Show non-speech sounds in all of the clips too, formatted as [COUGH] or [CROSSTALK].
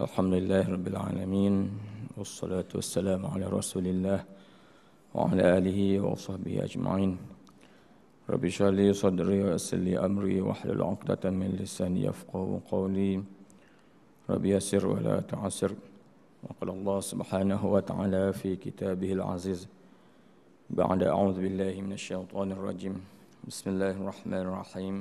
الحمد لله رب العالمين والصلاة والسلام على رسول الله وعلى آله وصحبه أجمعين رب اشرح لي صدري ويسر لي أمري واحلل عقدة من لساني يفقه قولي رب يسر ولا تعسر وقال الله سبحانه وتعالى في كتابه العزيز بعد أعوذ بالله من الشيطان الرجيم بسم الله الرحمن الرحيم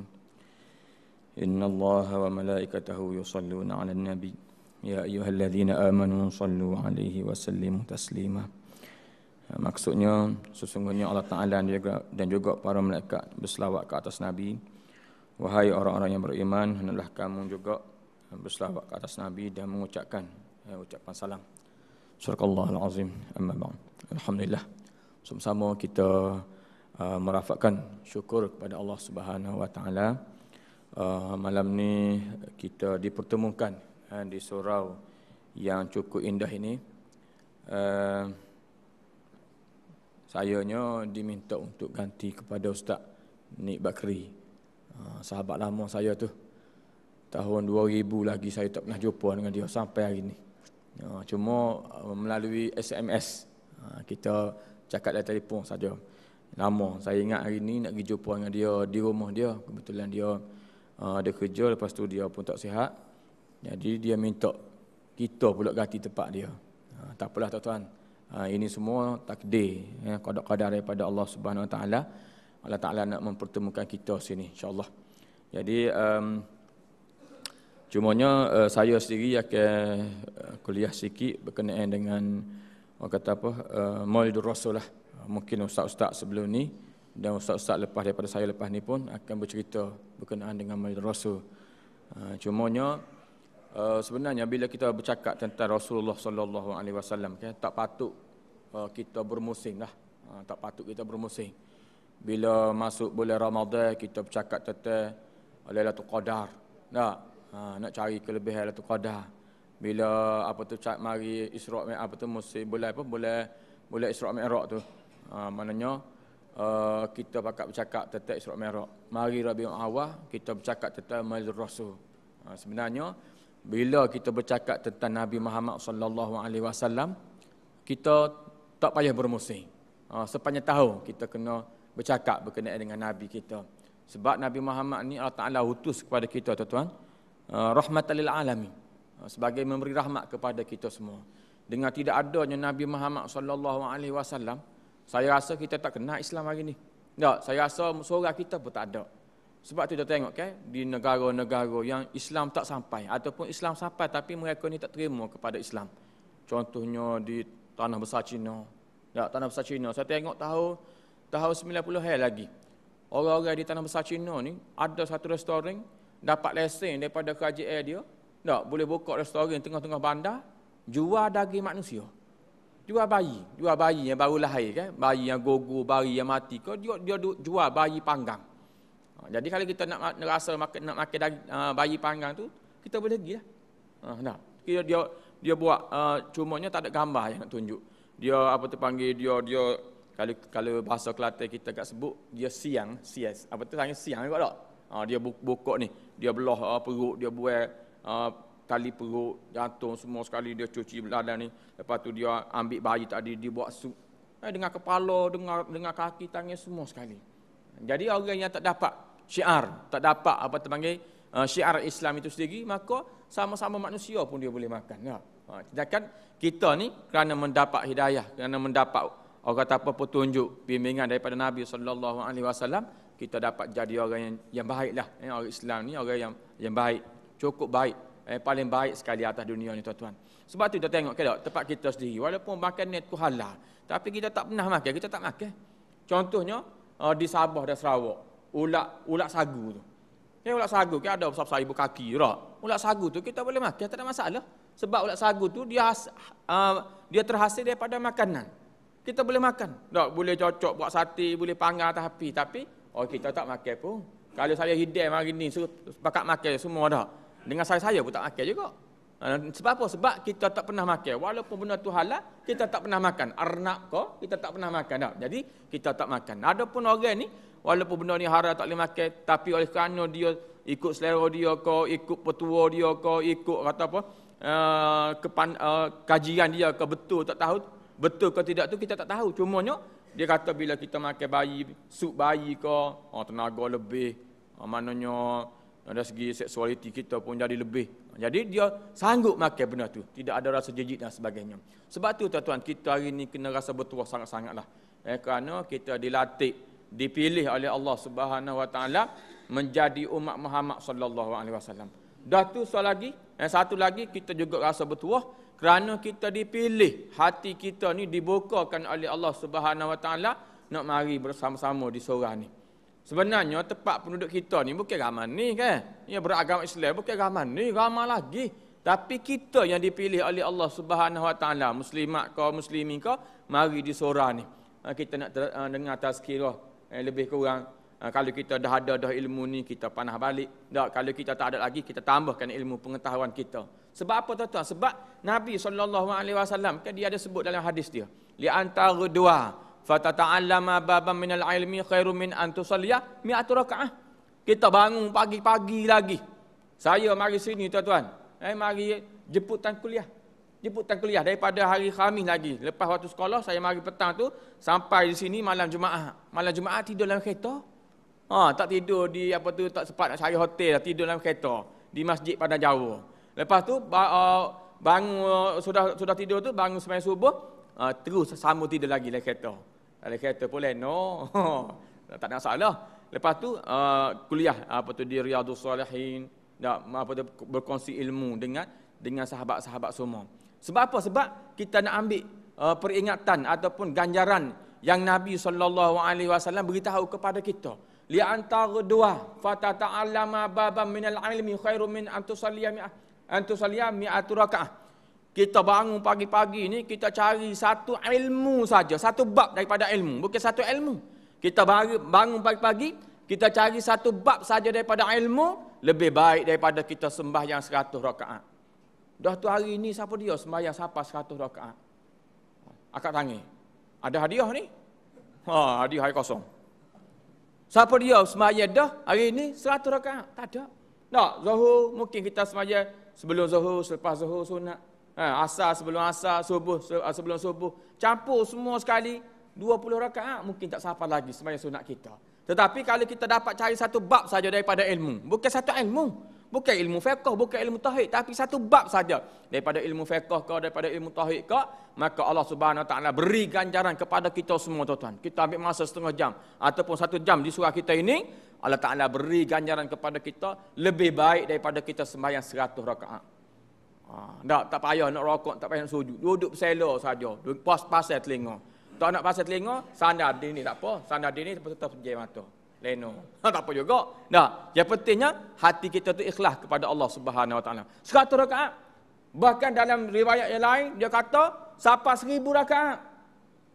إن الله وملائكته يصلون على النبي Ya ayuhalladzina amanu sallu alaihi wasallimu taslima. Ya, maksudnya sesungguhnya Allah Taala dan juga dan juga para malaikat berselawat ke atas Nabi. Wahai orang-orang yang beriman, hendaklah kamu juga berselawat ke atas Nabi dan mengucapkan ya, ucapan salam. Surakallahul azim. Amma ba'd. Alhamdulillah. Sama-sama kita uh, merafakkan syukur kepada Allah Subhanahu wa taala. Uh, malam ni kita dipertemukan Eh, di surau yang cukup indah ini. saya eh, sayanya diminta untuk ganti kepada Ustaz Nik Bakri. Eh, sahabat lama saya tu. Tahun 2000 lagi saya tak pernah jumpa dengan dia sampai hari ini. cuma melalui SMS. kita cakap dari telefon saja. Lama saya ingat hari ini nak pergi jumpa dengan dia di rumah dia. Kebetulan dia ada kerja lepas tu dia pun tak sihat. Jadi dia minta kita pula ganti tempat dia. Ha, tak apalah tuan-tuan. Ha, ini semua takdir. Ya, Kodak-kodak daripada Allah Subhanahu SWT. Allah Ta'ala nak mempertemukan kita sini insyaAllah. Jadi um, cumanya uh, saya sendiri akan uh, kuliah sikit berkenaan dengan orang kata apa, uh, eh, Maulidur Rasul lah. Ha, mungkin ustaz-ustaz sebelum ni dan ustaz-ustaz lepas daripada saya lepas ni pun akan bercerita berkenaan dengan Maulidur Rasul. Uh, cumanya cumanya Eh, sebenarnya bila kita bercakap tentang Rasulullah sallallahu alaihi wasallam kan tak patut eh, kita bermusing lah. tak patut kita bermusing. Bila masuk bulan Ramadan kita bercakap tentang uh, Lailatul Qadar. Nah, ha, nak cari kelebihan Lailatul Qadar. Bila apa tu cak mari Isra Mi'raj apa tu musim bulan apa bulan bulan Isra Mi'raj tu. Uh, maknanya Uh, kita pakat bercakap tentang Isra Mi'raj. Mari Rabiul Awal kita bercakap tentang Mailul Rasul. Uh, sebenarnya bila kita bercakap tentang Nabi Muhammad sallallahu alaihi wasallam kita tak payah bermusing. Ha, sepanjang tahun kita kena bercakap berkenaan dengan Nabi kita. Sebab Nabi Muhammad ni Allah Taala utus kepada kita tuan-tuan. Ha, rahmatan lil alamin. Ha, sebagai memberi rahmat kepada kita semua. Dengan tidak adanya Nabi Muhammad sallallahu alaihi wasallam, saya rasa kita tak kenal Islam hari ni. Tak, saya rasa seorang kita pun tak ada. Sebab tu kita tengok kan, di negara-negara yang Islam tak sampai ataupun Islam sampai tapi mereka ni tak terima kepada Islam. Contohnya di tanah besar Cina. Ya, tanah besar Cina. Saya tengok tahu tahun 90 hari lagi. Orang-orang di tanah besar Cina ni ada satu restoran dapat lesen daripada kerajaan dia. Tak boleh buka restoran tengah-tengah bandar jual daging manusia. Jual bayi, jual bayi yang baru lahir kan, bayi yang gugur, bayi yang mati. dia, dia jual bayi panggang. Ha, jadi kalau kita nak rasa makan nak makan daging, uh, bayi panggang tu, kita boleh pergi lah. Uh, ha, nah. Dia, dia dia buat uh, cumanya tak ada gambar yang nak tunjuk. Dia apa tu panggil dia dia kalau kalau bahasa Kelantan kita kat sebut dia siang, sias. Apa tu panggil siang juga tak? Uh, dia bu- buka ni, dia belah uh, perut, dia buat uh, tali perut, jantung semua sekali dia cuci badan ni. Lepas tu dia ambil bayi tadi dia buat sup. Eh, dengan kepala, dengan dengan kaki tangan semua sekali. Jadi orang yang tak dapat syiar tak dapat apa terpanggil uh, syiar Islam itu sendiri maka sama-sama manusia pun dia boleh makan ya ha, sedangkan kita ni kerana mendapat hidayah kerana mendapat orang kata apa petunjuk bimbingan daripada Nabi sallallahu alaihi wasallam kita dapat jadi orang yang yang baiklah ya orang Islam ni orang yang yang baik cukup baik eh, paling baik sekali atas dunia ni tuan-tuan sebab tu kita tengok kedok tempat kita sendiri walaupun makan ni tu halal tapi kita tak pernah makan kita tak makan contohnya uh, di Sabah dan Sarawak ulak ulak sagu tu. Kan ulak sagu kan ada besar-besar ibu kaki rak. Ulak sagu tu kita boleh makan, tak ada masalah. Sebab ulat sagu tu dia has, uh, dia terhasil daripada makanan. Kita boleh makan. Tak boleh cocok buat sate, boleh panggang atas api. Tapi, oh kita tak makan pun. Kalau saya hidup hari ni, pakak makan semua dah. Dengan saya, saya pun tak makan juga. Uh, sebab apa? Sebab kita tak pernah makan. Walaupun benda tu halal, kita tak pernah makan. Arnak kau, kita tak pernah makan. Tak? Jadi, kita tak makan. Adapun orang ni, Walaupun benda ni haram tak boleh makan, tapi oleh kerana dia ikut selera dia ke, ikut petua dia ke, ikut kata apa, uh, kepan, uh, kajian dia ke, betul tak tahu, betul ke tidak tu kita tak tahu. cuma Cumanya, dia kata bila kita makan bayi, sup bayi ke, oh, tenaga lebih, oh, mananya dari segi seksualiti kita pun jadi lebih. Jadi dia sanggup makan benda tu. Tidak ada rasa jijik dan sebagainya. Sebab tu tuan-tuan, kita hari ni kena rasa bertuah sangat-sangatlah. Eh, kerana kita dilatih dipilih oleh Allah Subhanahu wa taala menjadi umat Muhammad sallallahu alaihi wasallam. Dah tu soal lagi, yang satu lagi kita juga rasa bertuah kerana kita dipilih, hati kita ni dibukakan oleh Allah Subhanahu wa taala nak mari bersama-sama di surga ni. Sebenarnya tempat penduduk kita ni bukan ramai ni kan. Ya beragama Islam bukan ramai ni, ramai lagi. Tapi kita yang dipilih oleh Allah Subhanahu wa taala, muslimat kau, muslimin kau, mari di surga ni. Ha, kita nak ter- ha, dengar tazkirah Eh, lebih kurang. Ha, kalau kita dah ada dah ilmu ni, kita panah balik. Tak, kalau kita tak ada lagi, kita tambahkan ilmu pengetahuan kita. Sebab apa tuan-tuan? Sebab Nabi SAW, kan dia ada sebut dalam hadis dia. Li antara dua. Fata ta'allama baban minal ilmi khairu min antusalya mi'atu raka'ah. Kita bangun pagi-pagi lagi. Saya mari sini tuan-tuan. Eh, mari jemputan kuliah. Jemputan kuliah daripada hari Khamis lagi. Lepas waktu sekolah, saya mari petang tu, sampai di sini malam Jumaat. Malam Jumaat tidur dalam kereta. Ha, tak tidur di apa tu, tak sempat nak cari hotel, lah, tidur dalam kereta. Di masjid pada Jawa. Lepas tu, uh, bangun, uh, sudah sudah tidur tu, bangun semayang subuh, uh, terus sama tidur lagi dalam kereta. Dalam kereta boleh, no. [LAUGHS] tak ada salah Lepas tu, kuliah, apa tu, di Riyadus Salihin, apa tu, berkongsi ilmu dengan dengan sahabat-sahabat semua. Sebab apa? Sebab kita nak ambil uh, peringatan ataupun ganjaran yang Nabi sallallahu alaihi wasallam beritahu kepada kita. Li antara dua fatata'allama baban minal ilmi khairum min antusalliyami antusalliyami aturakaah. Kita bangun pagi-pagi ni kita cari satu ilmu saja, satu bab daripada ilmu, bukan satu ilmu. Kita bangun pagi-pagi, kita cari satu bab saja daripada ilmu lebih baik daripada kita sembah yang 100 rakaat. Dah tu hari ni siapa dia sembahyang siapa 100 rakaat. Akak tangi. Ada hadiah ni? Ha, hadiah hari kosong. Siapa dia sembahyang dah hari ni 100 rakaat? Tak ada. Tak, zuhur mungkin kita sembahyang sebelum zuhur, selepas zuhur sunat. Ha, asar sebelum asar, subuh ah, sebelum subuh. Campur semua sekali 20 rakaat mungkin tak sampai lagi sembahyang sunat kita. Tetapi kalau kita dapat cari satu bab saja daripada ilmu, bukan satu ilmu, Bukan ilmu fiqh, bukan ilmu tauhid, tapi satu bab saja. Daripada ilmu fiqh ke daripada ilmu tauhid ke, maka Allah Subhanahu taala beri ganjaran kepada kita semua tuan-tuan. Kita ambil masa setengah jam ataupun satu jam di surah kita ini, Allah taala beri ganjaran kepada kita lebih baik daripada kita sembahyang 100 rakaat. Ha, tak, tak payah nak rokok, tak payah nak sujud. Duduk bersela saja, pas-pasal telinga. Tak nak pasal telinga, sandar di ni tak apa, sandar di ni tetap jaya mata leno. Ha, tak apa juga. Nah, Yang pentingnya hati kita tu ikhlas kepada Allah Subhanahu Wa Taala. Seratus rakaat. Bahkan dalam riwayat yang lain dia kata sapa seribu rakaat.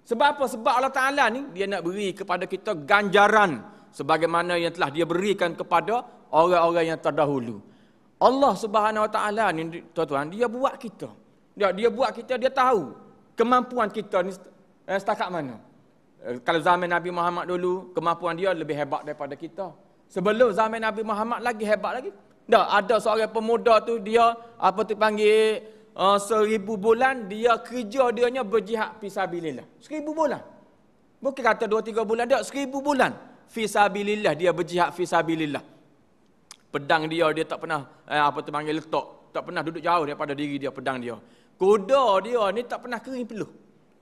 Sebab apa? Sebab Allah Taala ni dia nak beri kepada kita ganjaran sebagaimana yang telah dia berikan kepada orang-orang yang terdahulu. Allah Subhanahu Wa Taala ni tuan-tuan dia buat kita. Dia dia buat kita dia tahu kemampuan kita ni eh, setakat mana. Eh, kalau zaman Nabi Muhammad dulu, kemampuan dia lebih hebat daripada kita. Sebelum zaman Nabi Muhammad lagi hebat lagi. Dah ada seorang pemuda tu dia apa tu panggil uh, seribu bulan dia kerja dia nya berjihad fisabilillah. Seribu bulan. Bukan kata dua tiga bulan dia seribu bulan fisabilillah dia berjihad fisabilillah. Pedang dia dia tak pernah eh, apa tu panggil letak, tak pernah duduk jauh daripada diri dia pedang dia. Kuda dia ni tak pernah kering peluh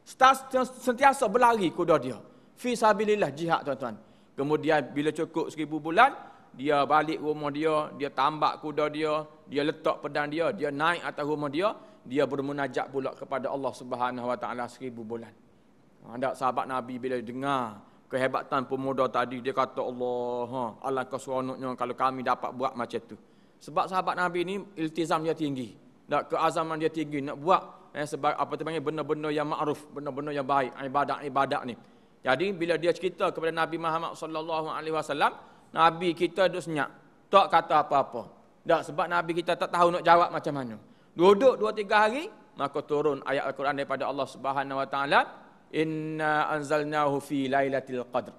sentiasa berlari kuda dia. Fi sabilillah jihad tuan-tuan. Kemudian bila cukup seribu bulan, dia balik rumah dia, dia tambak kuda dia, dia letak pedang dia, dia naik atas rumah dia, dia bermunajat pula kepada Allah Subhanahu Wa Taala seribu bulan. Ada sahabat Nabi bila dengar kehebatan pemuda tadi, dia kata Allah, Allah seronoknya kalau kami dapat buat macam tu. Sebab sahabat Nabi ni iltizam dia tinggi. Nak keazaman dia tinggi, nak buat eh, sebab apa terpanggil benda-benda yang ma'ruf, benda-benda yang baik, ibadat-ibadat ni. Jadi bila dia cerita kepada Nabi Muhammad sallallahu alaihi wasallam, Nabi kita duduk senyap, tak kata apa-apa. Tak sebab Nabi kita tak tahu nak jawab macam mana. Duduk dua tiga hari, maka turun ayat Al-Quran daripada Allah Subhanahu wa taala, "Inna anzalnahu fi lailatul qadr."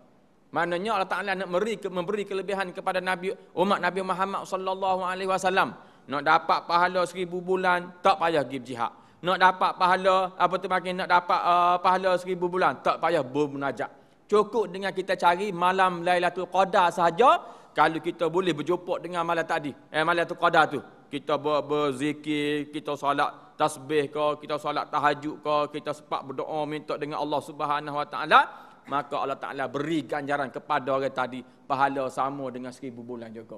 Maknanya Allah Taala nak memberi memberi kelebihan kepada Nabi umat Nabi Muhammad sallallahu alaihi wasallam nak dapat pahala seribu bulan tak payah pergi jihad nak dapat pahala apa tu makin nak dapat uh, pahala seribu bulan tak payah bermunajat cukup dengan kita cari malam lailatul qadar sahaja kalau kita boleh berjumpa dengan malam tadi eh malam tu qadar tu kita ber berzikir kita solat tasbih ke kita solat tahajud ke kita sempat berdoa minta dengan Allah Subhanahu wa taala maka Allah taala beri ganjaran kepada orang tadi pahala sama dengan seribu bulan juga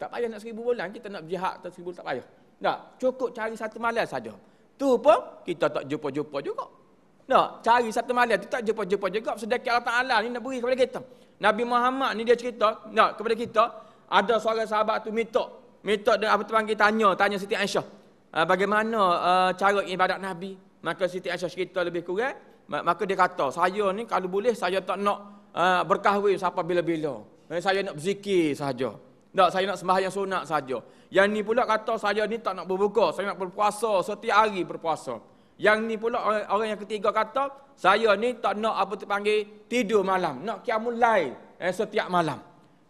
tak payah nak seribu bulan kita nak jihad tak seribu tak payah tak cukup cari satu malam saja Tu apa kita tak jumpa-jumpa juga. Nak cari satu malam tu tak jumpa-jumpa juga. Sedekat Allah Ta'ala ni nak beri kepada kita. Nabi Muhammad ni dia cerita nak kepada kita. Ada seorang sahabat tu minta. Minta dia apa terpanggil tanya. Tanya Siti Aisyah. Ah, bagaimana ah, cara ibadat Nabi. Maka Siti Aisyah cerita lebih kurang. Maka dia kata, saya ni kalau boleh saya tak nak ah, berkahwin siapa bila-bila. Saya nak berzikir saja. Tak, saya nak sembahyang sunat saja. Yang ni pula kata saya ni tak nak berbuka. Saya nak berpuasa. Setiap hari berpuasa. Yang ni pula orang, orang yang ketiga kata, saya ni tak nak apa tu panggil tidur malam. Nak kiamulai eh, setiap malam.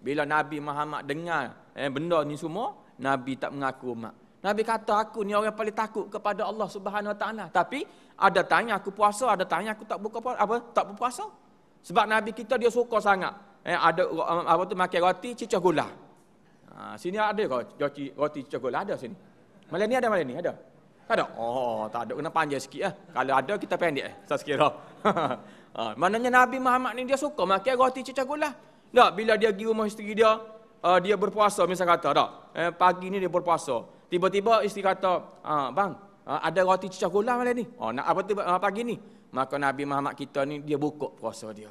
Bila Nabi Muhammad dengar eh, benda ni semua, Nabi tak mengaku mak. Nabi kata, aku ni orang paling takut kepada Allah Subhanahu Wa Taala. Tapi, ada tanya aku puasa, ada tanya aku tak buka puasa, apa, tak berpuasa. Sebab Nabi kita dia suka sangat. Eh, ada apa tu makan roti, cicah gula. Ha, sini ada ke roti, roti coklat? Lah ada sini. Malam ni ada malam ni? Ada? Tak ada? Oh, tak ada. Kena panjang sikit lah. Kalau ada, kita pendek. Lah. Saya sekira. [LAUGHS] ha, maknanya Nabi Muhammad ni dia suka makan roti coklat. Lah. Tak, bila dia pergi rumah isteri dia, uh, dia berpuasa misal kata. Tak, eh, pagi ni dia berpuasa. Tiba-tiba isteri kata, ah, bang, ha, ada roti cecah gula malam ni. Oh, nak apa tu ha, pagi ni? Maka Nabi Muhammad kita ni dia buka puasa dia.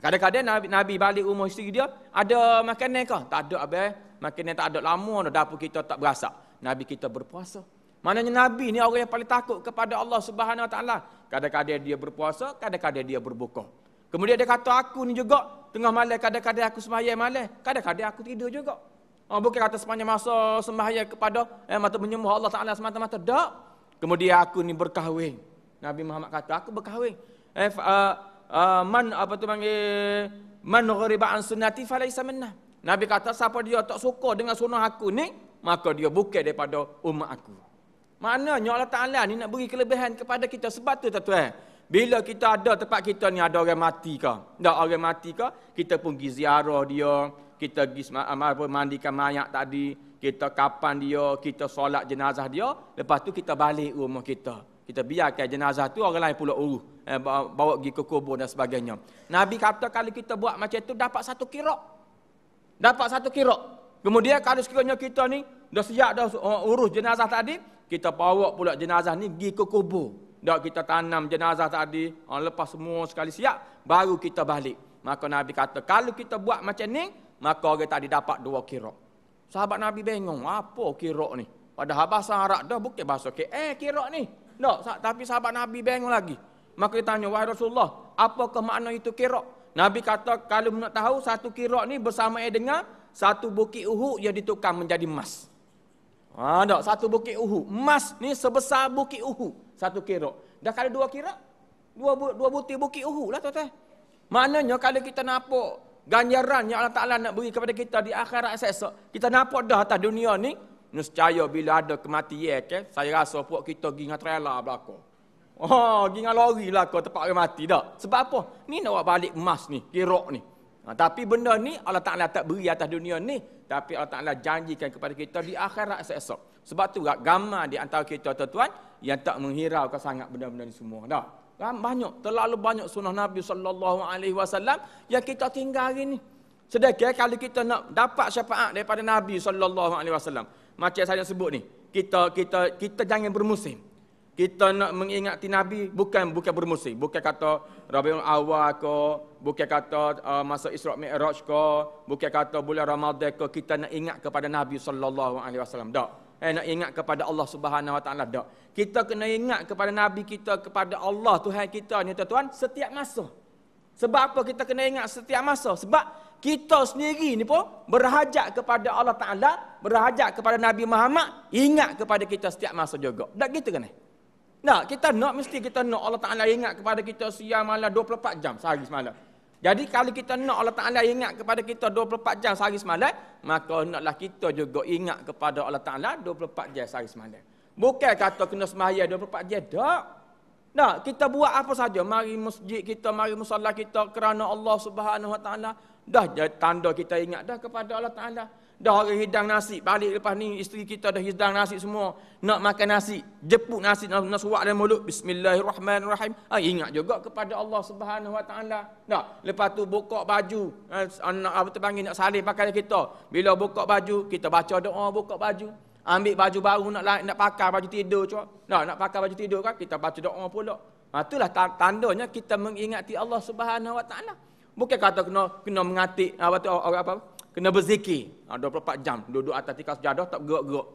Kadang-kadang Nabi, Nabi balik rumah isteri dia, ada makanan ke? Tak ada abang makin dia tak ada lama dah dapur kita tak berasa. Nabi kita berpuasa. Maknanya Nabi ni orang yang paling takut kepada Allah Subhanahu Wa Taala. Kadang-kadang dia berpuasa, kadang-kadang dia berbuka. Kemudian dia kata aku ni juga tengah malam kadang-kadang aku sembahyang malam, kadang-kadang aku tidur juga. Oh, bukan kata sepanjang masa sembahyang kepada eh, mata menyembah Allah Taala semata-mata dak. Kemudian aku ni berkahwin. Nabi Muhammad kata aku berkahwin. Eh, uh, uh, man apa tu panggil man ghariba an sunnati falaysa minna. Nabi kata siapa dia tak suka dengan sunnah aku ni, maka dia bukan daripada umat aku. Maknanya Allah Ta'ala ni nak bagi kelebihan kepada kita sebab tu tuan-tuan. Bila kita ada tempat kita ni ada orang mati ke? Tak orang mati ke? Kita pun pergi ziarah dia. Kita pergi mandikan mayat tadi. Kita kapan dia. Kita solat jenazah dia. Lepas tu kita balik rumah kita. Kita biarkan jenazah tu orang lain pula uruh. Eh, bawa, bawa pergi ke kubur dan sebagainya. Nabi kata kalau kita buat macam tu dapat satu kirok dapat satu kirok. Kemudian kalau sekiranya kita ni dah sejak dah uh, urus jenazah tadi, kita bawa pula jenazah ni pergi ke kubur. Dah kita tanam jenazah tadi, uh, lepas semua sekali siap, baru kita balik. Maka Nabi kata, kalau kita buat macam ni, maka orang tadi dapat dua kirok. Sahabat Nabi bengong, apa kirok ni? Pada bahasa Arab dah bukti bahasa ke, eh kirok ni. Tak, tapi sahabat Nabi bengong lagi. Maka dia tanya, wahai Rasulullah, apakah makna itu kirok? Nabi kata kalau nak tahu satu kirak ni bersama dengan satu bukit uhu yang ditukar menjadi emas. Ada ha, satu bukit uhu Emas ni sebesar bukit uhu Satu kirak. Dah kalau dua kirak, dua, dua butir bukit uhu lah tuan-tuan. Maknanya kalau kita nampak ganjaran yang Allah Ta'ala nak beri kepada kita di akhirat seksa, kita nampak dah atas dunia ni, nescaya bila ada kematian, ke saya rasa puak kita pergi dengan trailer belakang. Oh, pergi dengan lori lah kau tempat kau mati dah. Sebab apa? Ni nak bawa balik emas ni, kerok ni. Ha, tapi benda ni Allah Ta'ala tak beri atas dunia ni. Tapi Allah Ta'ala janjikan kepada kita di akhirat esok. Sebab tu gambar di antara kita tuan-tuan yang tak menghiraukan sangat benda-benda ni semua dah. Banyak, terlalu banyak sunnah Nabi sallallahu alaihi wasallam yang kita tinggal hari ni. Sedekah kalau kita nak dapat syafaat daripada Nabi sallallahu alaihi wasallam. Macam saya sebut ni, kita kita kita jangan bermusim kita nak mengingati Nabi bukan bukan bermusik, bukan kata Rabiul Awal ke, bukan kata uh, masa Isra Mi'raj ke, bukan kata bulan Ramadan ke kita nak ingat kepada Nabi sallallahu alaihi wasallam. Tak. Eh nak ingat kepada Allah Subhanahu wa taala tak. Kita kena ingat kepada Nabi kita, kepada Allah Tuhan kita ni tuan-tuan setiap masa. Sebab apa kita kena ingat setiap masa? Sebab kita sendiri ni pun berhajat kepada Allah Ta'ala, berhajat kepada Nabi Muhammad, ingat kepada kita setiap masa juga. Dak gitu kan? Eh? Nah kita nak mesti kita nak Allah Ta'ala ingat kepada kita siang malam 24 jam sehari semalam. Jadi kalau kita nak Allah Ta'ala ingat kepada kita 24 jam sehari semalam, maka naklah kita juga ingat kepada Allah Ta'ala 24 jam sehari semalam. Bukan kata kena semayah 24 jam, tak. Tak, kita buat apa saja. Mari masjid kita, mari musallah kita kerana Allah Subhanahu Wa Ta'ala. Dah tanda kita ingat dah kepada Allah Ta'ala dah orang hidang nasi balik lepas ni isteri kita dah hidang nasi semua nak makan nasi jepuk nasi nak, nak suap dalam mulut bismillahirrahmanirrahim ha, ingat juga kepada Allah Subhanahu wa taala dah lepas tu buka baju ah, anak apa terpanggil nak salin pakai kita bila buka baju kita baca doa buka baju ambil baju baru nak nak pakai baju tidur cuak dah nak pakai baju tidur kan kita baca doa pula ha, ah, itulah tandanya kita mengingati Allah Subhanahu wa taala bukan kata kena kena mengatik apa tu apa, apa kena berzikir ha, uh, 24 jam duduk atas tikar sejadah tak gerak-gerak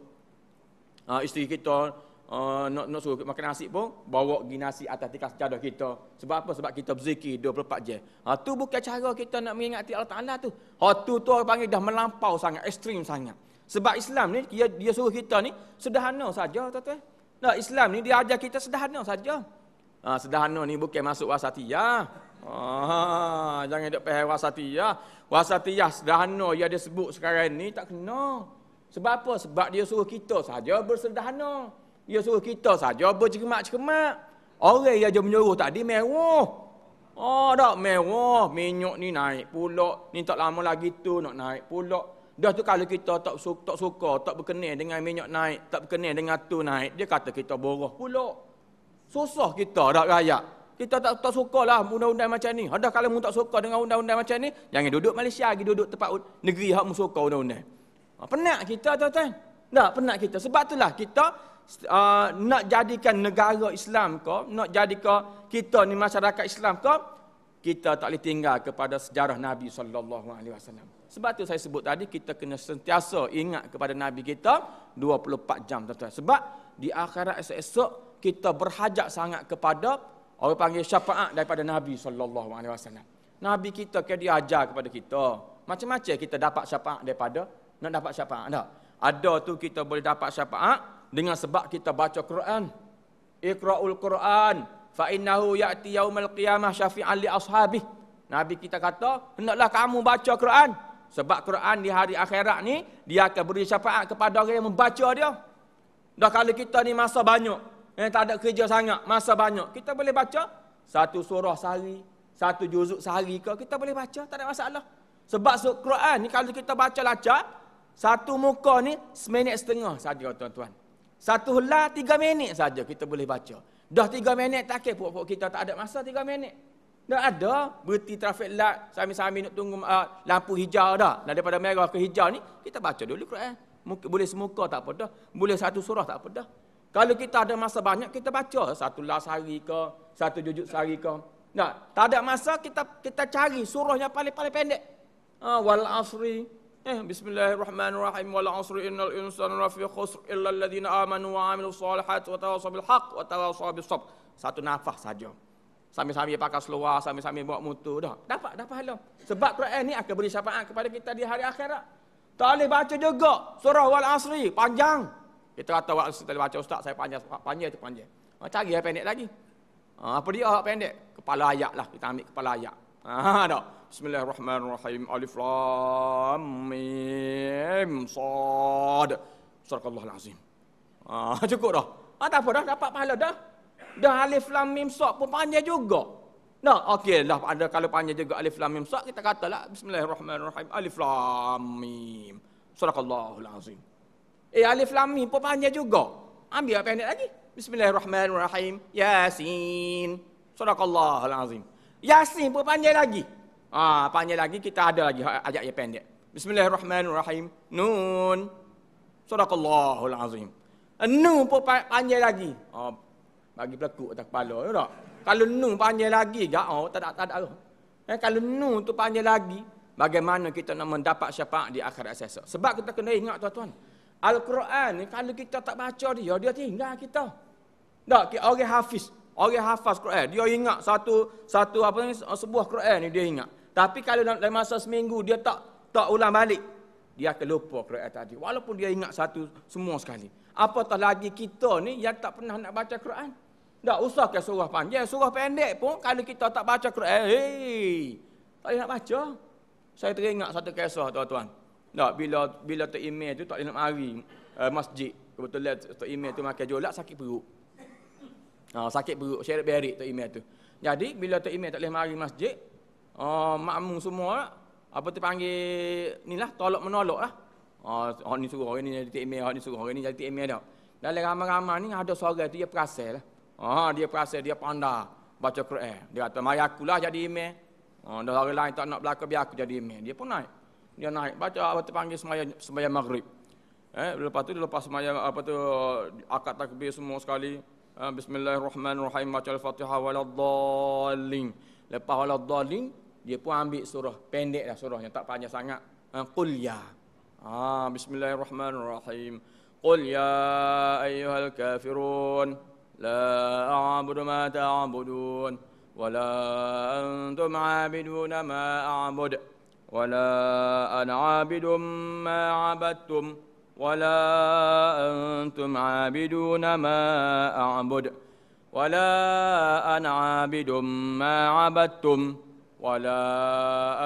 uh, ha, isteri kita uh, nak, nak suruh makan nasi pun bawa pergi nasi atas tikar sejadah kita sebab apa? sebab kita berzikir 24 jam ha, uh, tu bukan cara kita nak mengingati Allah Ta'ala tu ha, tu tu orang panggil dah melampau sangat ekstrim sangat sebab Islam ni dia, dia suruh kita ni sederhana saja tuan-tuan nah, Islam ni dia ajar kita sederhana saja ha, sederhana ni bukan masuk wasatiyah Ah, jangan dok pergi wasatiyah. Wasatiyah sederhana yang dia sebut sekarang ni tak kena. Sebab apa? Sebab dia suruh kita saja bersederhana. Dia suruh kita saja bercermak-cermak. Orang yang dia menyuruh tadi mewah. Oh, tak mewah. Minyak ni naik pula. Ni tak lama lagi tu nak naik pula. Dah tu kalau kita tak suka, tak suka, tak berkenan dengan minyak naik, tak berkenan dengan tu naik, dia kata kita boros pula. Susah kita dak rakyat. Kita tak, tak suka lah undang-undang macam ni. Ada kalau mu tak suka dengan undang-undang macam ni, jangan duduk Malaysia lagi duduk tempat negeri hak mu suka undang-undang. Ha, penat kita tuan-tuan. Tak, penat kita. Sebab itulah kita uh, nak jadikan negara Islam ke, nak jadikan kita ni masyarakat Islam ke, kita tak boleh tinggal kepada sejarah Nabi saw. Sebab tu saya sebut tadi kita kena sentiasa ingat kepada Nabi kita 24 jam tuan Sebab di akhirat esok-esok kita berhajat sangat kepada Orang panggil syafaat daripada Nabi saw. Nabi kita ke dia kepada kita. Macam-macam kita dapat syafaat daripada nak dapat syafaat dah. Ada tu kita boleh dapat syafaat dengan sebab kita baca Quran. Ikraul Quran fa innahu ya'ti yaumal qiyamah syafi'an li ashabi. Nabi kita kata, hendaklah kamu baca Quran. Sebab Quran di hari akhirat ni dia akan beri syafaat kepada orang yang membaca dia. Dah kalau kita ni masa banyak, yang tak ada kerja sangat, masa banyak, kita boleh baca satu surah sehari, satu juzuk sehari ke, kita boleh baca, tak ada masalah. Sebab surah Quran ni kalau kita baca lacak, satu muka ni seminit setengah saja tuan-tuan. Satu helah tiga minit saja kita boleh baca. Dah tiga minit tak kira pokok kita tak ada masa tiga minit. dah ada berhenti trafik light sambil-sambil nak tunggu uh, lampu hijau dah. Dan daripada merah ke hijau ni kita baca dulu Quran. Mungkin boleh semuka tak apa dah. Boleh satu surah tak apa dah. Kalau kita ada masa banyak, kita baca satu las hari ke, satu jujud sehari ke. Nah, tak ada masa, kita kita cari surahnya paling-paling pendek. Ha, wal asri. Eh, bismillahirrahmanirrahim. Wal asri innal insan rafi khusr illa alladhina amanu wa amilu salihat wa tawasabil haq wa tawasabil sab. Satu nafas saja. Sambil-sambil pakai seluar, sambil-sambil bawa mutu. Dah, dapat, dapat halau. Sebab Quran ni akan beri syafaat kepada kita di hari akhirat. Tak boleh baca juga surah wal asri. Panjang. Kita kata awak tadi baca ustaz saya panjang panjang tu panjang. Ha cari yang pendek lagi. Ha, apa dia yang pendek? Kepala ayat lah kita ambil kepala ayat. Ha dak. Ha, bismillahirrahmanirrahim. Alif lam mim sad. Surah azim. Ha [LAUGHS] cukup dah. Ha tak apa dah dapat pahala dah. Dah alif lam mim sad pun panjang juga. Nah, okeylah ada kalau panjang juga alif lam mim sad kita katalah bismillahirrahmanirrahim. Alif lam mim. Surah azim. Eh alif lam mim pun panjang juga. Ambil pendek lagi. Bismillahirrahmanirrahim. Yasin. Surakallahul azim. Yasin pun panjang lagi. Ah ha, panjang lagi kita ada lagi ha, ayat yang pendek. Bismillahirrahmanirrahim. Nun. Surakallahul azim. Nun pun panjang lagi. Oh, bagi pelekuk atas kepala. Ya tak? Kalau nun panjang lagi, gak, oh, tak ada. Tak ada. Eh, kalau nu tu panjang lagi, bagaimana kita nak mendapat syafaat di akhirat sesak? Sebab kita kena ingat tuan-tuan. Al-Quran ni kalau kita tak baca dia, dia tinggal kita. Tak, orang hafiz, orang hafaz Quran, dia ingat satu satu apa ni sebuah Quran ni dia ingat. Tapi kalau dalam masa seminggu dia tak tak ulang balik, dia akan lupa Quran tadi. Walaupun dia ingat satu semua sekali. Apatah lagi kita ni yang tak pernah nak baca Quran. Tak usah usahkan surah panjang, surah pendek pun kalau kita tak baca Quran, hei, tak nak baca. Saya teringat satu kisah tuan-tuan. Nah bila bila tak email tu tak dalam hari uh, eh, masjid. Kebetulan tak email tu makan jolak sakit perut. Ha, sakit perut, syarat berik tak email tu. Jadi bila tak email tak boleh mari masjid, uh, ha, makmum semua apa tu panggil ni lah tolak menolak lah. Uh, ha, orang ni suruh orang ni jadi tak email, orang ni suruh orang ni jadi tak email dah. Dalam ramai-ramai ni ada seorang tu dia perasal lah. Uh, dia perasal, dia pandai baca Quran. Dia kata, mari akulah jadi email. Uh, dah orang lain tak nak belakang, biar aku jadi email. Dia pun naik dia naik baca apa tu panggil semaya semaya maghrib. Eh, lepas tu lepas semaya apa tu akad takbir semua sekali. Eh, Bismillahirrahmanirrahim baca al-Fatihah waladdallin. Lepas waladdallin dia pun ambil surah pendek lah surahnya tak panjang sangat. Eh, Qul ya. Ah, Bismillahirrahmanirrahim. Qul ya ayyuhal kafirun la a'budu ma ta'budun wa la antum 'abiduna ma a'budu ولا أنا عابد ما عبدتم ولا أنتم عابدون ما أعبد ولا أنا عابد ما عبدتم ولا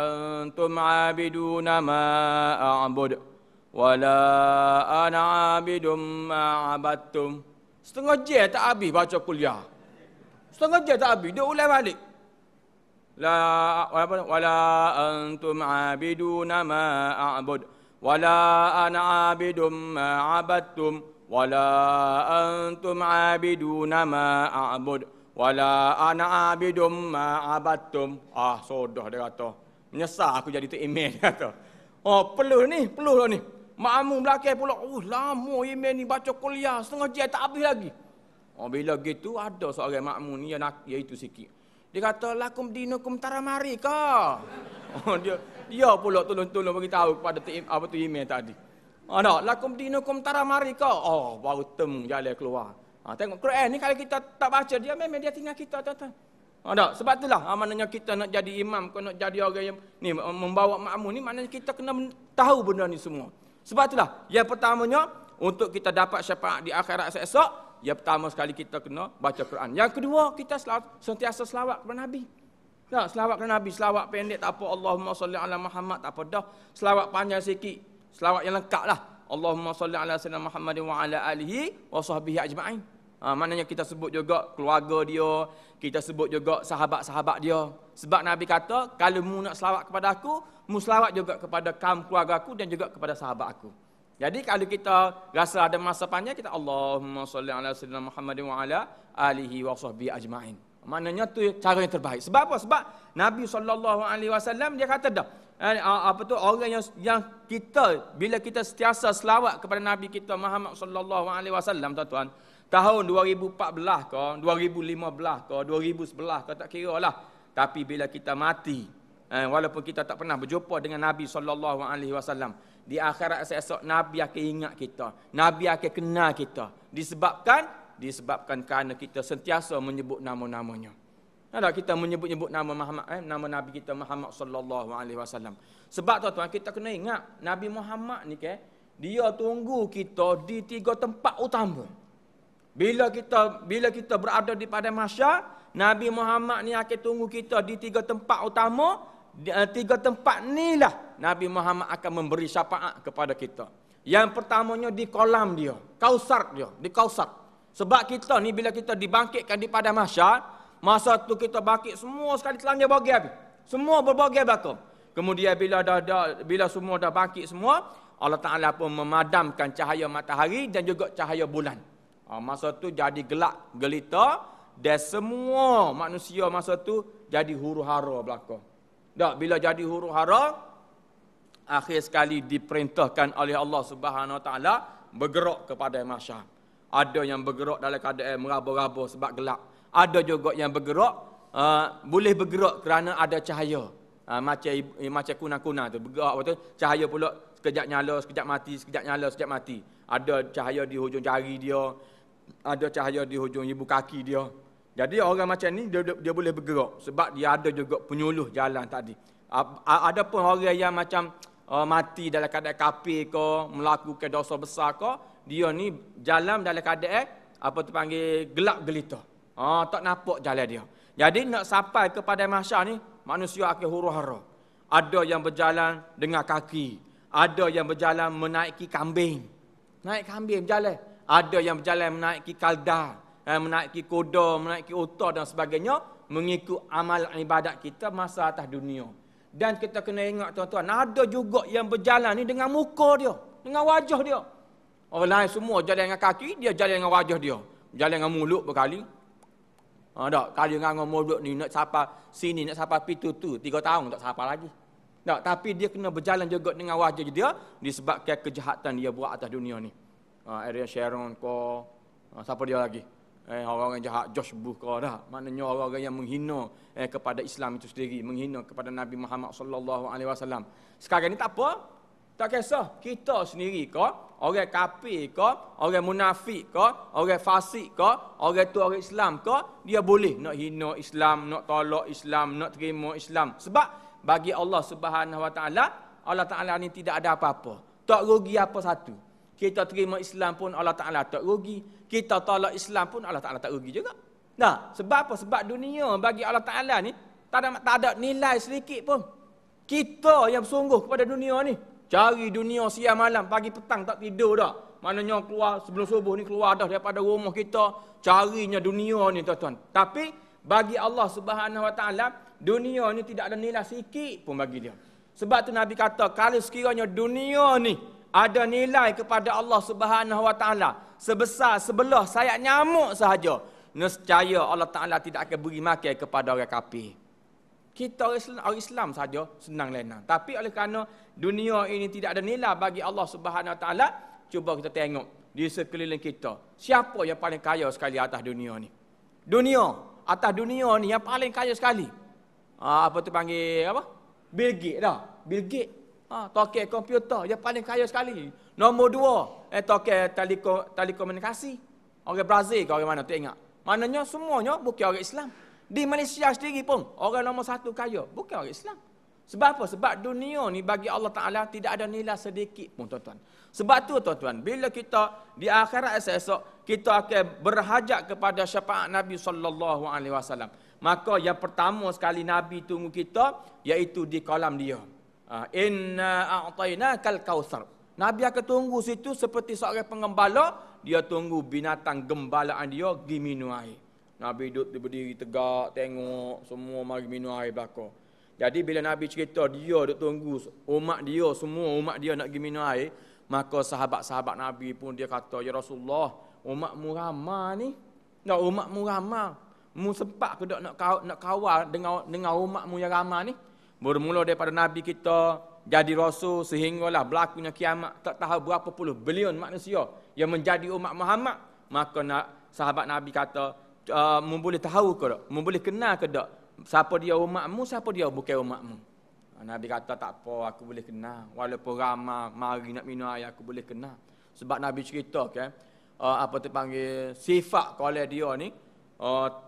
أنتم عابدون ما أعبد ولا أنا عابد ما عبدتم Setengah jam tak habis baca kuliah. Setengah jam tak habis. Dia ulang balik. لا ولا أنتم عابدون ما أعبد ولا أنا عابد ما عبدتم ولا أنتم عابدون ما أعبد ولا أنا عابد ما عبدتم آه صدق dia kata menyesal aku jadi tu email dia kata oh perlu ni perlu lah ni makmum belakang pula oh lama email ni baca kuliah setengah jam tak habis lagi oh bila gitu ada seorang makmum ni yang nak iaitu sikit dia kata lakum dinukum taramari ka. [LAUGHS] Oh, dia dia pula tolong-tolong bagi tahu kepada tim, apa tu email tadi. Ah oh, lakum dinukum taramari ka. Oh baru tem jalan keluar. Ah tengok Quran ni kalau kita tak baca dia memang dia tinggal kita tuan-tuan. Ah oh, sebab itulah ah, maknanya kita nak jadi imam kau nak jadi orang yang ni membawa makmum ni maknanya kita kena tahu benda ni semua. Sebab itulah yang pertamanya untuk kita dapat syafaat di akhirat esok yang pertama sekali kita kena baca Quran. Yang kedua kita selawat, sentiasa selawat kepada Nabi. Tak, selawat kepada Nabi. Selawat pendek tak apa. Allahumma salli ala Muhammad tak apa. Dah, selawat panjang sikit. Selawat yang lengkap lah. Allahumma salli ala sallam Muhammad wa ala alihi wa sahbihi ajma'in. Ha, maknanya kita sebut juga keluarga dia. Kita sebut juga sahabat-sahabat dia. Sebab Nabi kata, kalau mu nak selawat kepada aku, mu selawat juga kepada kaum keluarga aku dan juga kepada sahabat aku. Jadi kalau kita rasa ada masa panjang kita Allahumma salli ala sayyidina Muhammad wa ala alihi wa sahbi ajmain. Maknanya tu cara yang terbaik. Sebab apa? Sebab Nabi sallallahu alaihi wasallam dia kata dah eh, apa tu orang yang yang kita bila kita setiasa selawat kepada Nabi kita Muhammad sallallahu alaihi wasallam tuan-tuan tahun 2014 ke 2015 ke 2011 ke tak kiralah tapi bila kita mati eh, walaupun kita tak pernah berjumpa dengan Nabi sallallahu alaihi wasallam di akhirat esok Nabi akan ingat kita. Nabi akan kenal kita. Disebabkan? Disebabkan kerana kita sentiasa menyebut nama-namanya. Ada kita menyebut-nyebut nama Muhammad, eh? nama Nabi kita Muhammad sallallahu alaihi wasallam. Sebab tu tuan kita kena ingat Nabi Muhammad ni ke, dia tunggu kita di tiga tempat utama. Bila kita bila kita berada di padang mahsyar, Nabi Muhammad ni akan tunggu kita di tiga tempat utama. Eh, tiga tempat ni lah Nabi Muhammad akan memberi syafaat kepada kita. Yang pertamanya di kolam dia, kausar dia, di kausar. Sebab kita ni bila kita dibangkitkan di padang mahsyar, masa tu kita bangkit semua sekali telah dia bagi habis. Semua berbagi baka. Kemudian bila dah, dah bila semua dah bangkit semua, Allah Taala pun memadamkan cahaya matahari dan juga cahaya bulan. Ha, masa tu jadi gelap gelita dan semua manusia masa tu jadi huru-hara belaka. Tak, bila jadi huru-hara, akhir sekali diperintahkan oleh Allah Subhanahu Wa Taala bergerak kepada masyarakat. Ada yang bergerak dalam keadaan meraba-raba sebab gelap. Ada juga yang bergerak uh, boleh bergerak kerana ada cahaya. Uh, macam uh, macam kuna-kuna tu bergerak waktu cahaya pula sekejap nyala, sekejap mati, sekejap nyala, sekejap mati. Ada cahaya di hujung jari dia, ada cahaya di hujung ibu kaki dia. Jadi orang macam ni dia, dia, dia boleh bergerak sebab dia ada juga penyuluh jalan tadi. ada pun orang yang macam uh, mati dalam keadaan kafir ke, melakukan dosa besar ke, dia ni jalan dalam keadaan eh, apa tu panggil gelap gelita. Ha, uh, tak nampak jalan dia. Jadi nak sampai kepada mahsyar ni, manusia akan huru-hara. Ada yang berjalan dengan kaki, ada yang berjalan menaiki kambing. Naik kambing berjalan. Ada yang berjalan menaiki kalda, eh, menaiki kuda, menaiki otak dan sebagainya mengikut amal ibadat kita masa atas dunia. Dan kita kena ingat tuan-tuan, ada juga yang berjalan ni dengan muka dia, dengan wajah dia. Orang lain semua jalan dengan kaki, dia jalan dengan wajah dia. Jalan dengan mulut berkali. Ha, tak, kali dengan mulut ni nak sampai sini, nak sampai pintu tu, tiga tahun tak sampai lagi. Tak, tapi dia kena berjalan juga dengan wajah dia disebabkan kejahatan dia buat atas dunia ni. Ha, Aaron Sharon kau, ha, siapa dia lagi? eh, orang yang jahat Josh Bush ke dah. Maknanya orang yang menghina eh, kepada Islam itu sendiri, menghina kepada Nabi Muhammad SAW. Sekarang ni tak apa. Tak kisah kita sendiri ke, orang kafir ke, orang munafik ke, orang fasik ke, orang tu orang Islam ke, dia boleh nak hina Islam, nak tolak Islam, nak terima Islam. Sebab bagi Allah Subhanahu Wa Allah Taala ni tidak ada apa-apa. Tak rugi apa satu kita terima Islam pun Allah Ta'ala tak rugi. Kita tolak Islam pun Allah Ta'ala tak rugi juga. Nah, sebab apa? Sebab dunia bagi Allah Ta'ala ni tak ada, tak ada nilai sedikit pun. Kita yang bersungguh kepada dunia ni. Cari dunia siang malam, pagi petang tak tidur dah. Maknanya keluar sebelum subuh ni keluar dah daripada rumah kita. Carinya dunia ni tuan-tuan. Tapi bagi Allah Subhanahu Wa Ta'ala dunia ni tidak ada nilai sikit pun bagi dia. Sebab tu Nabi kata kalau sekiranya dunia ni ada nilai kepada Allah Subhanahu Wa Taala sebesar sebelah sayap nyamuk sahaja. Nescaya Allah Taala tidak akan beri makan kepada orang kafir. Kita orang Islam, orang Islam saja senang lena. Tapi oleh kerana dunia ini tidak ada nilai bagi Allah Subhanahu Wa Taala, cuba kita tengok di sekeliling kita. Siapa yang paling kaya sekali atas dunia ni? Dunia atas dunia ni yang paling kaya sekali. Ah, apa tu panggil apa? Bill Gates dah. Bill Gates Ha, tokek komputer yang paling kaya sekali. Nombor dua, eh, tokek telekom, telekomunikasi. Orang Brazil ke orang mana tu ingat. Maknanya semuanya bukan orang Islam. Di Malaysia sendiri pun, orang nombor satu kaya bukan orang Islam. Sebab apa? Sebab dunia ni bagi Allah Ta'ala tidak ada nilai sedikit pun tuan-tuan. Sebab tu tuan-tuan, bila kita di akhirat esok-esok, kita akan berhajat kepada syafaat Nabi sallallahu alaihi wasallam. Maka yang pertama sekali Nabi tunggu kita iaitu di kolam dia. Ah, inna a'tainakal kautsar. Nabi akan tunggu situ seperti seorang pengembala, dia tunggu binatang gembalaan dia pergi minum air. Nabi duduk berdiri tegak tengok semua mari minum air belaka. Jadi bila Nabi cerita dia duduk tunggu umat dia, semua umat dia nak pergi minum air, maka sahabat-sahabat Nabi pun dia kata, "Ya Rasulullah, umat mu ramai ni. Nak umat mu ramai. Mu sempat ke nak nak kawal dengan dengan umat mu yang ramai ni?" Bermula daripada Nabi kita jadi Rasul sehinggalah berlakunya kiamat tak tahu berapa puluh bilion manusia yang menjadi umat Muhammad. Maka nak, sahabat Nabi kata, ah, mu boleh tahu ke tak? boleh kenal ke tak? Siapa dia umatmu, siapa dia bukan umatmu? Ah, Nabi kata, tak apa, aku boleh kenal. Walaupun ramah, mari nak minum air, aku boleh kenal. Sebab Nabi cerita, okay, uh, apa terpanggil, sifat kalau dia ni,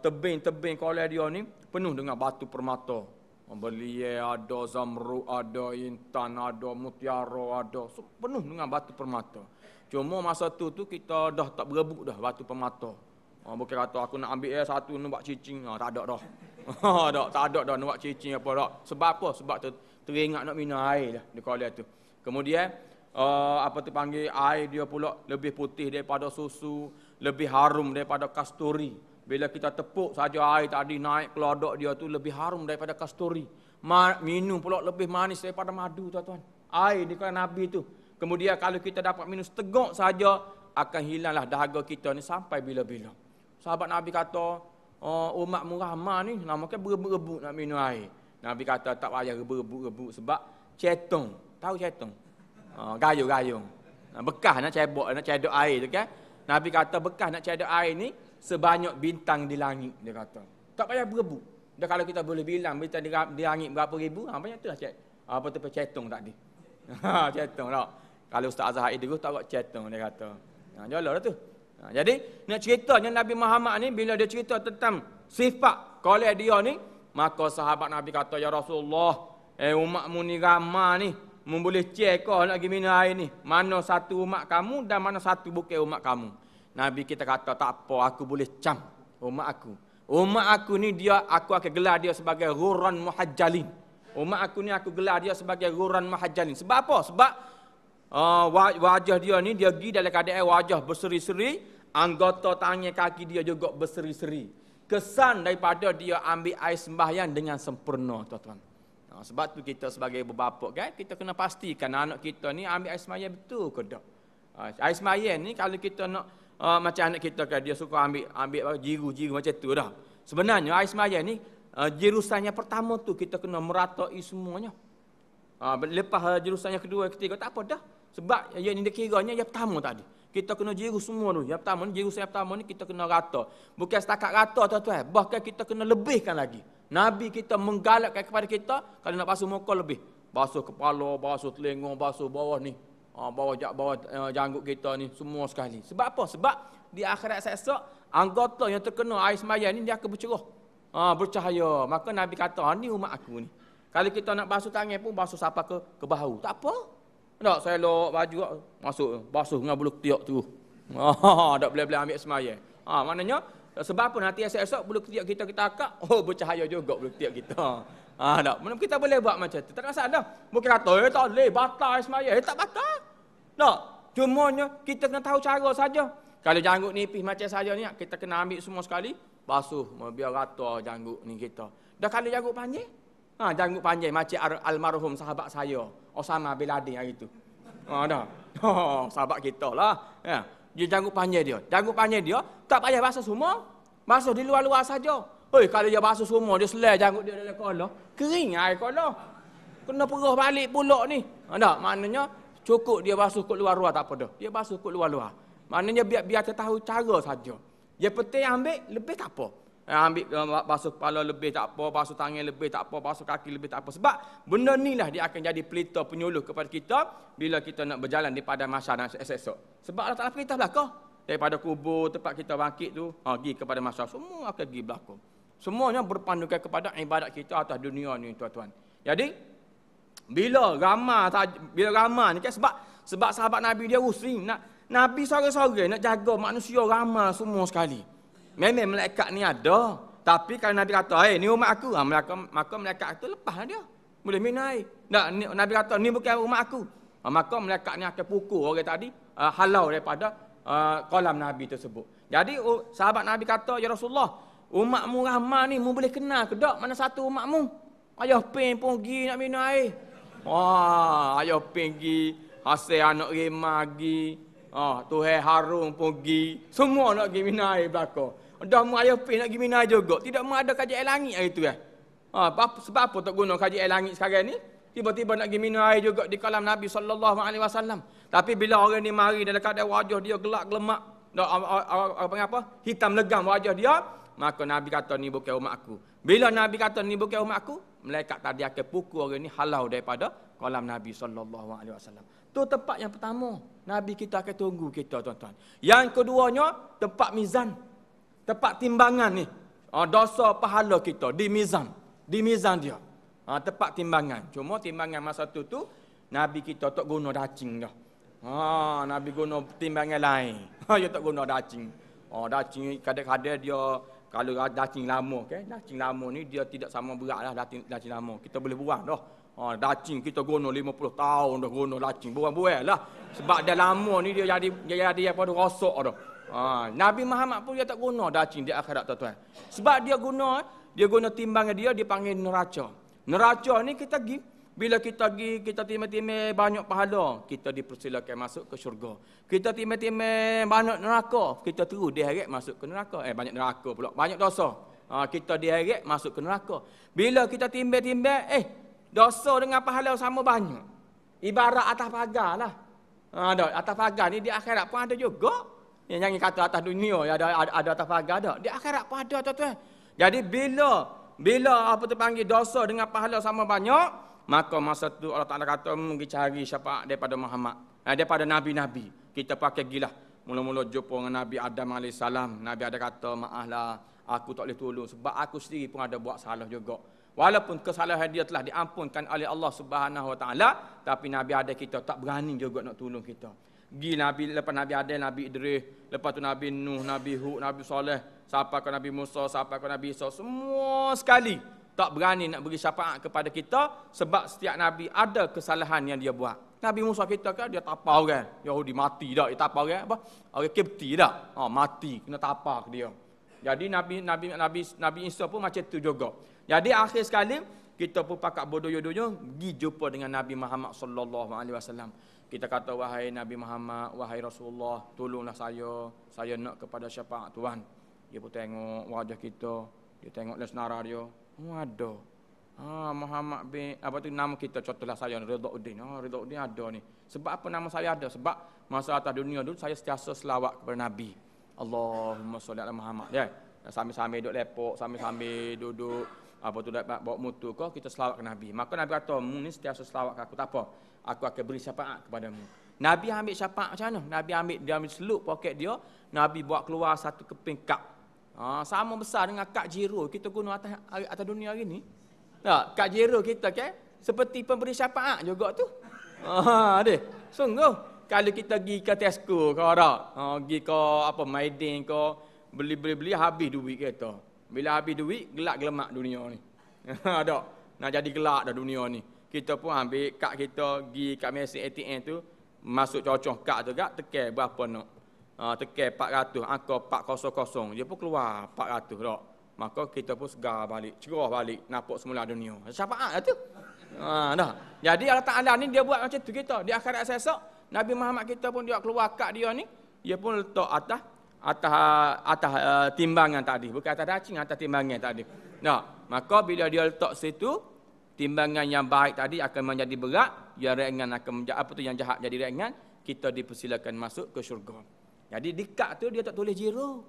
tebing-tebing kalau dia ni, penuh dengan batu permata. Membelia ada zamru ada intan ada mutiara ada so, penuh dengan batu permata. Cuma masa tu tu kita dah tak berebut dah batu permata. Ha, bukan kata aku nak ambil eh, satu nak buat cicing. Ha, tak ada dah. [LAUGHS] Ha, tak, tak ada dah nak buat cicing apa dah. Sebab apa? Sebab ter, teringat nak minum air lah di kolam tu. Kemudian uh, apa tu panggil air dia pula lebih putih daripada susu, lebih harum daripada kasturi. Bila kita tepuk saja air tadi naik kelodok dia tu lebih harum daripada kasturi. Ma, minum pula lebih manis daripada madu tuan-tuan. Air ni kalau Nabi tu. Kemudian kalau kita dapat minum setegok saja akan hilanglah dahaga kita ni sampai bila-bila. Sahabat Nabi kata, oh, umat murahma ni namanya kan berebut-rebut nak minum air. Nabi kata tak payah berebut-rebut sebab cetong. Tahu cetong? Oh, gayung-gayung. Bekah nak cebok, nak cedok air tu kan. Nabi kata bekah nak cedok air ni, sebanyak bintang di langit dia kata. Tak payah berebut. Dan kalau kita boleh bilang bintang di, langit berapa ribu, ha banyak tu lah cek. Ha, apa tu pencetung tadi. [LAUGHS] Ha cetung tak. Lah. Kalau Ustaz Azhar Haid dulu tak buat cetung dia kata. Ha jolah lah tu. Ha, jadi nak ceritanya Nabi Muhammad ni bila dia cerita tentang sifat kole dia ni maka sahabat Nabi kata ya Rasulullah eh umatmu ni ramah ni Memboleh cek kau nak pergi minum ni. Mana satu umat kamu dan mana satu bukit umat kamu. Nabi kita kata tak apa aku boleh cam umat aku. Umat aku ni dia aku akan gelar dia sebagai ghuran muhajjalin. Umat aku ni aku gelar dia sebagai ghuran muhajjalin. Sebab apa? Sebab uh, wajah dia ni dia pergi dalam keadaan wajah berseri-seri, anggota tangan kaki dia juga berseri-seri. Kesan daripada dia ambil air sembahyang dengan sempurna, tuan-tuan. sebab tu kita sebagai ibu bapa kan, kita kena pastikan anak kita ni ambil air sembahyang betul ke tak. ais ah, air ni kalau kita nak uh, macam anak kita kan dia suka ambil ambil jiru-jiru macam tu dah. Sebenarnya air semaya ni uh, ah, jerusannya pertama tu kita kena meratai semuanya. Uh, lepas uh, jerusannya kedua ketiga tak apa dah. Sebab yang ni kiranya yang pertama tadi. Kita kena jiru semua tu. Yang pertama ni jiru saya pertama ni kita kena rata. Bukan setakat rata tuan-tuan, bahkan kita kena lebihkan lagi. Nabi kita menggalakkan kepada kita kalau nak basuh muka lebih. Basuh kepala, basuh telinga, basuh bawah ni. Ha, ah, bawa jak bawah eh, janggut kita ni semua sekali. Sebab apa? Sebab di akhirat esok anggota yang terkena air semayan ni dia akan bercerah. Ha, bercahaya. Maka Nabi kata, ah, ni umat aku ni. Kalau kita nak basuh tangan pun basuh siapa ke ke bahu. Tak apa. Tak, saya lok baju ah, masuk basuh dengan bulu ketiak tu. Ha, [LAUGHS] tak boleh-boleh ambil semayan. Ha, maknanya sebab pun hati esok-esok bulu ketiak kita kita akak, [LAUGHS] oh bercahaya juga bulu ketiak kita. Ah, tak. Mana kita boleh buat macam tu? Tak masalah dah. Mungkin kata, eh, tak boleh, batal eh, semaya. Eh, tak batal. Tak. Cumanya, kita kena tahu cara saja. Kalau janggut nipis macam saya ni, kita kena ambil semua sekali. Basuh, biar rata janggut ni kita. Dah kalau janggut panjang? Ha, janggut panjang macam almarhum sahabat saya. Osama bin Laden hari tu. Ha, dah. Ha, [LAUGHS] sahabat kita lah. Ya. Dia janggut panjang dia. Janggut panjang dia, tak payah basuh semua. Basuh di luar-luar saja. Hei, kalau dia basuh semua, dia selai janggut dia dalam kolam kering air ah, kepala. Kena perah balik pula ni. Ada, ah, maknanya cukup dia basuh kat luar-luar tak apa dah. Dia basuh kat luar-luar. Maknanya biar biar dia tahu cara saja. Dia penting ambil lebih tak apa. Yang ah, ambil basuh kepala lebih tak apa, basuh tangan lebih tak apa, basuh kaki lebih tak apa. Sebab benda ni lah dia akan jadi pelita penyuluh kepada kita bila kita nak berjalan di padang masyarakat esok-esok. Sebab Allah Ta'ala perintah belakang. Daripada kubur tempat kita bangkit tu, ha, kepada masyarakat. Semua akan pergi belakang. Semuanya berpandukan kepada ibadat kita atas dunia ni tuan-tuan. Jadi bila ramah, bila ramah ni kan sebab sebab sahabat Nabi dia usri nak Nabi sore-sore nak jaga manusia ramah semua sekali. Memang malaikat ni ada, tapi kalau Nabi kata, "Eh, ni umat aku." Ah, maka maka malaikat tu lepaslah dia. Boleh minai. Nak Nabi kata, "Ni bukan umat aku." Ah, maka malaikat ni akan pukul orang tadi uh, halau daripada uh, kolam Nabi tersebut. Jadi uh, sahabat Nabi kata, "Ya Rasulullah, Umatmu rahma ni mu boleh kenal ke dak mana satu umatmu? Ayah ping pun pergi nak minum air. Wah, ayah ping pergi. Hasil anak rima pergi. Oh, Tuhai Harun pun pergi. Semua nak pergi minum air belakang. Dah mu ayah ping nak pergi minum air juga. Tidak mu ada kajian air langit hari tu eh. Oh, sebab apa tak guna kajian air langit sekarang ni? Tiba-tiba nak pergi minum air juga di kolam Nabi sallallahu alaihi wasallam. Tapi bila orang ni mari dalam keadaan wajah dia gelap gelemak, apa apa hitam legam wajah dia, maka Nabi kata ni bukan umat aku. Bila Nabi kata ni bukan umat aku, malaikat tadi akan pukul orang ni halau daripada kolam Nabi sallallahu alaihi wasallam. Tu tempat yang pertama. Nabi kita akan tunggu kita tuan-tuan. Yang keduanya tempat mizan. Tempat timbangan ni. Ha, dosa pahala kita di mizan. Di mizan dia. Ha, tempat timbangan. Cuma timbangan masa tu tu Nabi kita tak guna dacing dah. Ha, Nabi guna timbangan lain. [LAUGHS] Ha, dia tak guna dacing. Oh, dacing kadang-kadang dia kalau dacing lama, okay? dacing lama ni dia tidak sama berat lah dacing, dacing lama. Kita boleh buang dah. Ha, dacing kita guna 50 tahun dah guna dacing. Buang buang lah. Sebab dia lama ni dia jadi dia jadi apa tu rosak dah. Ha, Nabi Muhammad pun dia tak guna dacing di akhirat tuan-tuan. Sebab dia guna, dia guna timbangan dia dia panggil neraca. Neraca ni kita give bila kita pergi, kita timai-timai banyak pahala, kita dipersilakan masuk ke syurga. Kita timai-timai banyak neraka, kita terus diheret masuk ke neraka. Eh, banyak neraka pula. Banyak dosa. Ha, kita diheret masuk ke neraka. Bila kita timai-timai, eh, dosa dengan pahala sama banyak. Ibarat atas pagar lah. Ha, ada, atas pagar ni di akhirat pun ada juga. Yang nyanyi kata atas dunia, ya, ada, ada, ada atas pagar ada. Di akhirat pun ada, tuan-tuan. Jadi bila bila apa tu panggil dosa dengan pahala sama banyak, Maka masa tu Allah Ta'ala kata mungkin hmm, cari siapa daripada Muhammad. Eh, daripada Nabi-Nabi. Kita pakai gila. Mula-mula jumpa dengan Nabi Adam AS. Nabi Adam kata maaflah aku tak boleh tolong. Sebab aku sendiri pun ada buat salah juga. Walaupun kesalahan dia telah diampunkan oleh Allah Subhanahu Wa Taala, tapi Nabi ada kita tak berani juga nak tolong kita. Di Nabi lepas Nabi ada Nabi Idris, lepas tu Nabi Nuh, Nabi Hud, Nabi Saleh, siapa kau Nabi Musa, siapa kau Nabi Isa, semua sekali tak berani nak beri syafaat kepada kita sebab setiap Nabi ada kesalahan yang dia buat. Nabi Musa kita kan dia tapau kan. Yahudi mati dah, dia tapau kan. Apa? Orang Kipti dah. Oh, mati, kena tapau ke dia. Jadi Nabi Nabi Nabi Nabi Isa pun macam tu juga. Jadi akhir sekali kita pun pakat bodoh yodonya pergi jumpa dengan Nabi Muhammad sallallahu alaihi wasallam. Kita kata wahai Nabi Muhammad, wahai Rasulullah, tolonglah saya. Saya nak kepada syafaat Tuhan. Dia pun tengok wajah kita, dia tengok lesnara dia, ada. Ah, ha Muhammad bin apa tu nama kita contohlah saya Ridauddin. Ha ah, Ridauddin ada ni. Sebab apa nama saya ada? Sebab masa atas dunia dulu saya sentiasa selawat kepada Nabi. Allahumma solli ala Muhammad. Ya. Sambil-sambil duduk lepak, sambil-sambil duduk apa tu dapat bawa mutu kau kita selawat ke Nabi. Maka Nabi kata, "Mu ni sentiasa selawat ke aku. Tak apa. Aku akan beri syafaat mu. Nabi ambil syafaat macam mana? Nabi ambil dia ambil seluk poket dia, Nabi buat keluar satu keping kap. Ha, sama besar dengan kad jiro kita guna atas, atas dunia hari ni. Tak, kad jiro kita kan? Seperti pemberi syafaat juga tu. Ha, deh. Sungguh. Kalau kita pergi ke Tesco, kau tak? Ha, pergi ke apa, Maiden ke, beli-beli-beli, habis duit kita. Bila habis duit, gelak gelemak dunia ni. [LAUGHS] Ha, tak? Nak jadi gelak dah dunia ni. Kita pun ambil kad kita, pergi kat mesin ATM tu, masuk cocok kad tu kak, tekan berapa nak tekir 400, angka 400, dia pun keluar 400 tak. Maka kita pun segar balik, cerah balik, nampak semula dunia. Syafaat lah tu. Ha, dah. Jadi Allah Ta'ala ni dia buat macam tu kita. Di akhirat esok, Nabi Muhammad kita pun dia keluar kat dia ni, dia pun letak atas atas atas uh, timbangan tadi. Bukan atas cacing, atas timbangan tadi. Nah, maka bila dia letak situ, timbangan yang baik tadi akan menjadi berat, yang ringan akan menjadi apa tu yang jahat jadi ringan, kita dipersilakan masuk ke syurga. Jadi di tu dia tak tulis jiru.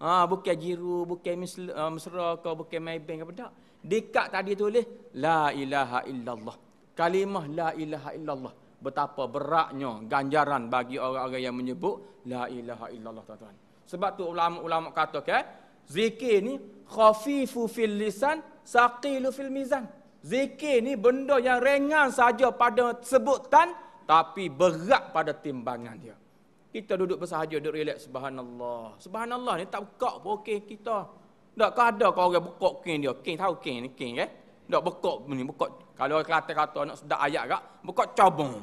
Ha, bukan jiru, bukan misra, uh, mesra kau, bukan maybank apa tak. Di tadi tulis, La ilaha illallah. Kalimah La ilaha illallah. Betapa beratnya ganjaran bagi orang-orang yang menyebut La ilaha illallah tuan-tuan. Sebab tu ulama-ulama kata, okay, zikir ni khafifu fil lisan, saqilu fil mizan. Zikir ni benda yang ringan saja pada sebutan, tapi berat pada timbangan dia. Kita duduk bersahaja, duduk relax. Subhanallah. Subhanallah ni tak bekok pun okey kita. Tak ada kau orang bekok king dia. King tahu king ni king eh. Tak bekok ni bekok. Kalau orang kelata kata nak sedap ayat kak, bekok cabung.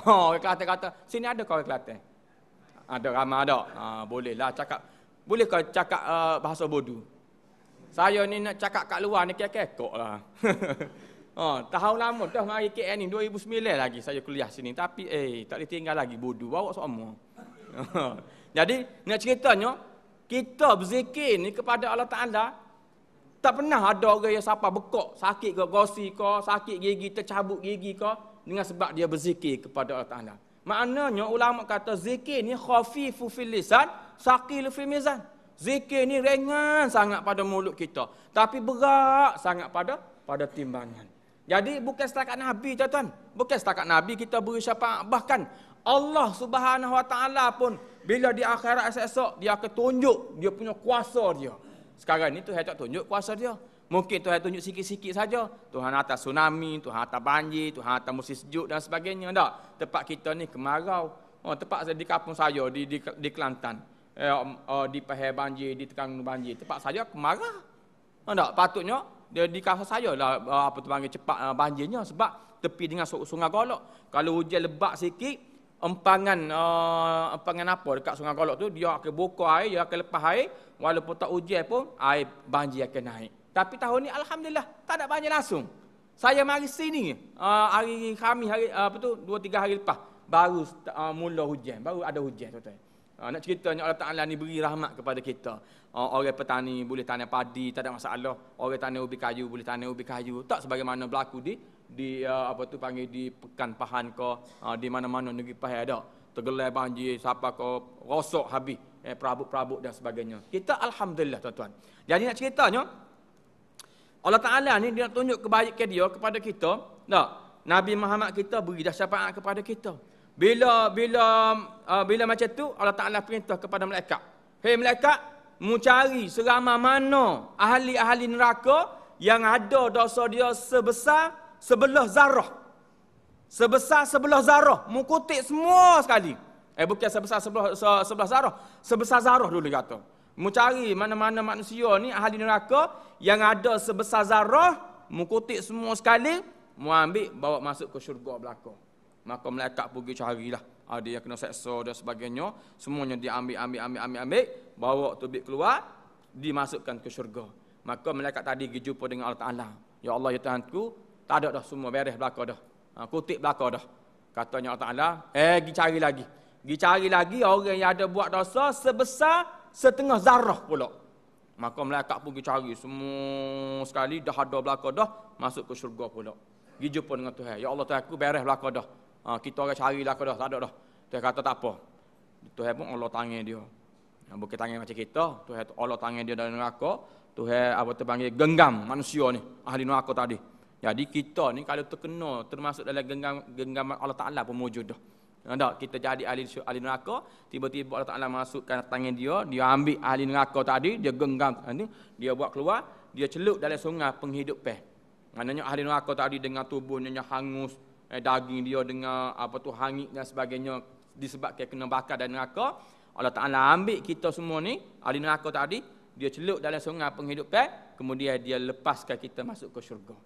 Ha, [LAUGHS] oh, orang kelata kata, sini ada kau orang kelata. Ada ramah ada. Ha, boleh lah cakap. Boleh kau cakap uh, bahasa bodoh. Saya ni nak cakap kat luar ni kek-kekok lah. [LAUGHS] Oh, tahun lama dah mari KL ni 2009 lagi saya kuliah sini tapi eh tak boleh tinggal lagi bodoh bawa semua. Ha. Jadi nak ceritanya kita berzikir ni kepada Allah Taala tak pernah ada orang yang siapa bekok sakit ke gosi ke sakit gigi tercabut gigi ke dengan sebab dia berzikir kepada Allah Taala. Maknanya ulama kata zikir ni khafifu fil lisan saqilu fil mizan. Zikir ni ringan sangat pada mulut kita tapi berat sangat pada pada timbangan. Jadi bukan setakat Nabi tuan-tuan. Bukan setakat Nabi kita beri syafaat. Bahkan Allah subhanahu wa ta'ala pun bila di akhirat esok-esok dia akan tunjuk dia punya kuasa dia. Sekarang ni Tuhan tak tunjuk kuasa dia. Mungkin tu Tuhan tunjuk sikit-sikit saja. Tuhan atas tsunami, Tuhan atas banjir, Tuhan atas musim sejuk dan sebagainya. Tak? Tempat kita ni kemarau. Oh, tempat saya di kampung saya di, di, di Kelantan. Eh, oh, oh di peher banjir, di tekan banjir. Tempat saya kemarau. Oh, tak? Patutnya dia di kawasan saya lah eh, apa tu panggil cepat eh, banjirnya sebab tepi dengan sungai Golok. Kalau hujan lebat sikit empangan uh, empangan apa dekat sungai Golok tu dia akan buka air, dia akan lepas air walaupun tak hujan pun air banjir akan naik. Tapi tahun ni alhamdulillah tak ada banjir langsung. Saya mari sini uh, hari kami hari uh, apa tu 2 3 hari lepas baru uh, mula hujan, baru ada hujan tuan-tuan. Uh, nak ceritanya Allah Taala ni beri rahmat kepada kita orang petani boleh tanam padi tak ada masalah orang tanam ubi kayu boleh tanam ubi kayu tak sebagaimana berlaku di di uh, apa tu panggil di pekan pahan ke uh, di mana-mana negeri pahan ada tergelar banjir siapa ke rosak habis eh, perabot-perabot dan sebagainya kita alhamdulillah tuan-tuan jadi nak ceritanya Allah Taala ni dia nak tunjuk kebaikan dia kepada kita tak Nabi Muhammad kita beri dah syafaat kepada kita bila bila uh, bila macam tu Allah Taala perintah kepada malaikat hei malaikat mencari seramah mana ahli-ahli neraka yang ada dosa dia sebesar sebelah zarah. Sebesar sebelah zarah. Mengkutip semua sekali. Eh bukan sebesar sebelah, se, sebelah zarah. Sebesar zarah dulu kata. Mencari mana-mana manusia ni ahli neraka yang ada sebesar zarah. Mengkutip semua sekali. Mau ambil bawa masuk ke syurga belakang. Maka malaikat pergi carilah ada ah, yang kena seksa dan sebagainya semuanya diambil ambil ambil ambil ambil bawa tubik keluar dimasukkan ke syurga maka malaikat tadi pergi jumpa dengan Allah Taala ya Allah ya Tuhanku tak ada dah semua beres belaka dah ah, kutip belaka dah katanya Allah Taala eh pergi cari lagi pergi cari lagi orang yang ada buat dosa sebesar setengah zarah pula maka malaikat pun pergi cari semua sekali dah ada belaka dah masuk ke syurga pula pergi jumpa dengan Tuhan ya Allah Tuhanku beres belaka dah Ha, kita akan carilah kau dah, tak ada dah. Tuhan kata tak apa. Tuhan pun Allah tangan dia. Yang ha, bukit tangan macam kita, Tuhan Allah tangan dia dari neraka. Tuhan apa panggil genggam manusia ni, ahli neraka tadi. Jadi kita ni kalau terkena termasuk dalam genggam genggam Allah Taala pun wujud dah. Ada ha, kita jadi ahli ahli neraka, tiba-tiba Allah Taala masukkan tangan dia, dia ambil ahli neraka tadi, dia genggam ha, ni, dia buat keluar, dia celup dalam sungai penghidup penghidupan. Maknanya ahli neraka tadi dengan tubuhnya hangus, eh, daging dia dengan apa tu hangit dan sebagainya disebabkan kena bakar dan neraka. Allah Taala ambil kita semua ni ahli neraka tadi, dia celup dalam sungai penghidupan, kemudian dia lepaskan kita masuk ke syurga.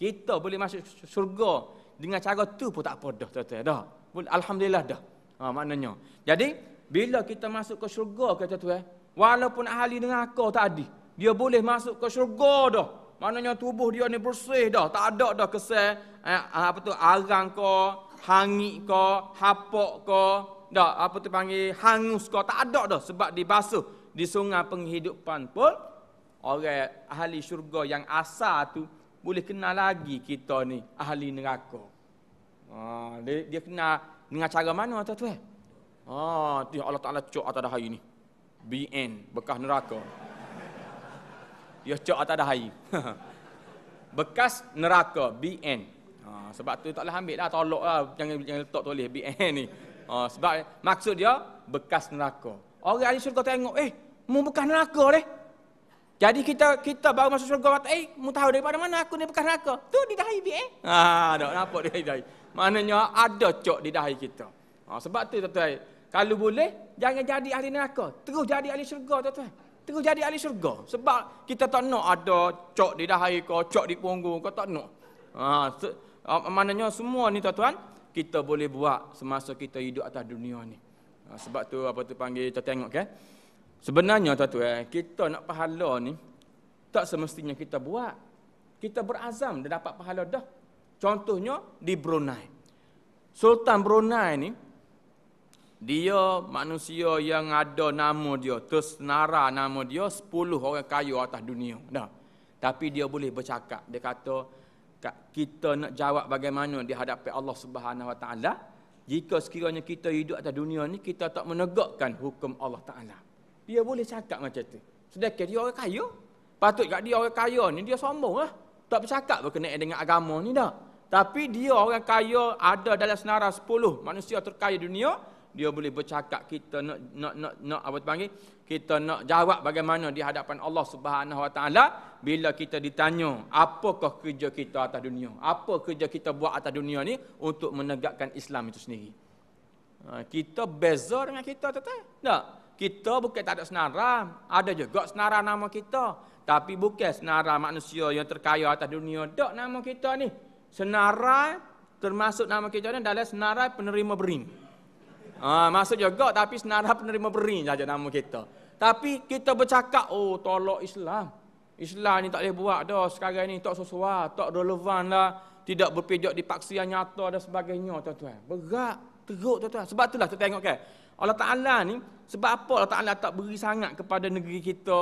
Kita boleh masuk syurga dengan cara tu pun tak apa dah, tuan Dah. Alhamdulillah dah. Ha, maknanya. Jadi, bila kita masuk ke syurga, kata tu eh, walaupun ahli neraka tadi, dia boleh masuk ke syurga dah. Maknanya tubuh dia ni bersih dah, tak ada dah kesan eh, apa tu arang ke, hangi ke, hapok ke, dah apa tu panggil hangus ke, tak ada dah sebab dibasuh di sungai penghidupan pun orang ahli syurga yang asal tu boleh kenal lagi kita ni ahli neraka. Ha, dia, dia kena dengan cara mana tu tu eh? Ah, ha, tu Allah Taala cok atas dah hari ni. BN bekas neraka dia cok atas dahi. [LAUGHS] Bekas neraka BN. Ha, sebab tu taklah ambil lah tolok lah jangan jangan letak tulis BN ni. Ha, sebab maksud dia bekas neraka. Orang ahli syurga tengok, eh, mu bekas neraka leh? Jadi kita kita baru masuk syurga kata, eh, mu tahu daripada mana aku ni bekas neraka. Tu di dahi BN. Ha, tak nampak di dahi. Maknanya ada cok di dahi kita. Ha, sebab tu tuan-tuan, kalau boleh jangan jadi ahli neraka, terus jadi ahli syurga tuan-tuan terus jadi ahli syurga. Sebab kita tak nak ada cok di dahai kau, cok di punggung kau tak nak. Ha, se- uh, maknanya semua ni tuan-tuan, kita boleh buat semasa kita hidup atas dunia ni. Ha, sebab tu apa tu panggil, kita tengok kan. Sebenarnya tuan-tuan, kita nak pahala ni, tak semestinya kita buat. Kita berazam dan dapat pahala dah. Contohnya di Brunei. Sultan Brunei ni, dia manusia yang ada nama dia, tersenara nama dia, sepuluh orang kaya atas dunia. Nah, Tapi dia boleh bercakap. Dia kata, kita nak jawab bagaimana di hadapan Allah Subhanahu Wa Taala. Jika sekiranya kita hidup atas dunia ni, kita tak menegakkan hukum Allah Taala. Dia boleh cakap macam tu. Sedekah dia orang kaya. Patut kat dia orang kaya ni, dia sombong lah. Tak bercakap berkenaan dengan agama ni dah. Tapi dia orang kaya ada dalam senara sepuluh manusia terkaya dunia dia boleh bercakap kita nak nak nak, nak apa panggil kita nak jawab bagaimana di hadapan Allah Subhanahu Wa Taala bila kita ditanya apakah kerja kita atas dunia apa kerja kita buat atas dunia ni untuk menegakkan Islam itu sendiri ha, kita beza dengan kita tak tak tak kita bukan tak ada senara, ada juga senara nama kita tapi bukan senara manusia yang terkaya atas dunia tak nama kita ni senara termasuk nama kita ni adalah senara penerima berim Ah, ha, masuk juga tapi senarai penerima beri saja nama kita. Tapi kita bercakap, oh tolak Islam. Islam ni tak boleh buat dah sekarang ni tak sesuai, tak relevan lah. Tidak berpijak di paksa yang nyata dan sebagainya tuan-tuan. Berat, teruk tuan-tuan. Sebab itulah kita tengok kan. Allah Ta'ala ni, sebab apa Allah Ta'ala tak beri sangat kepada negeri kita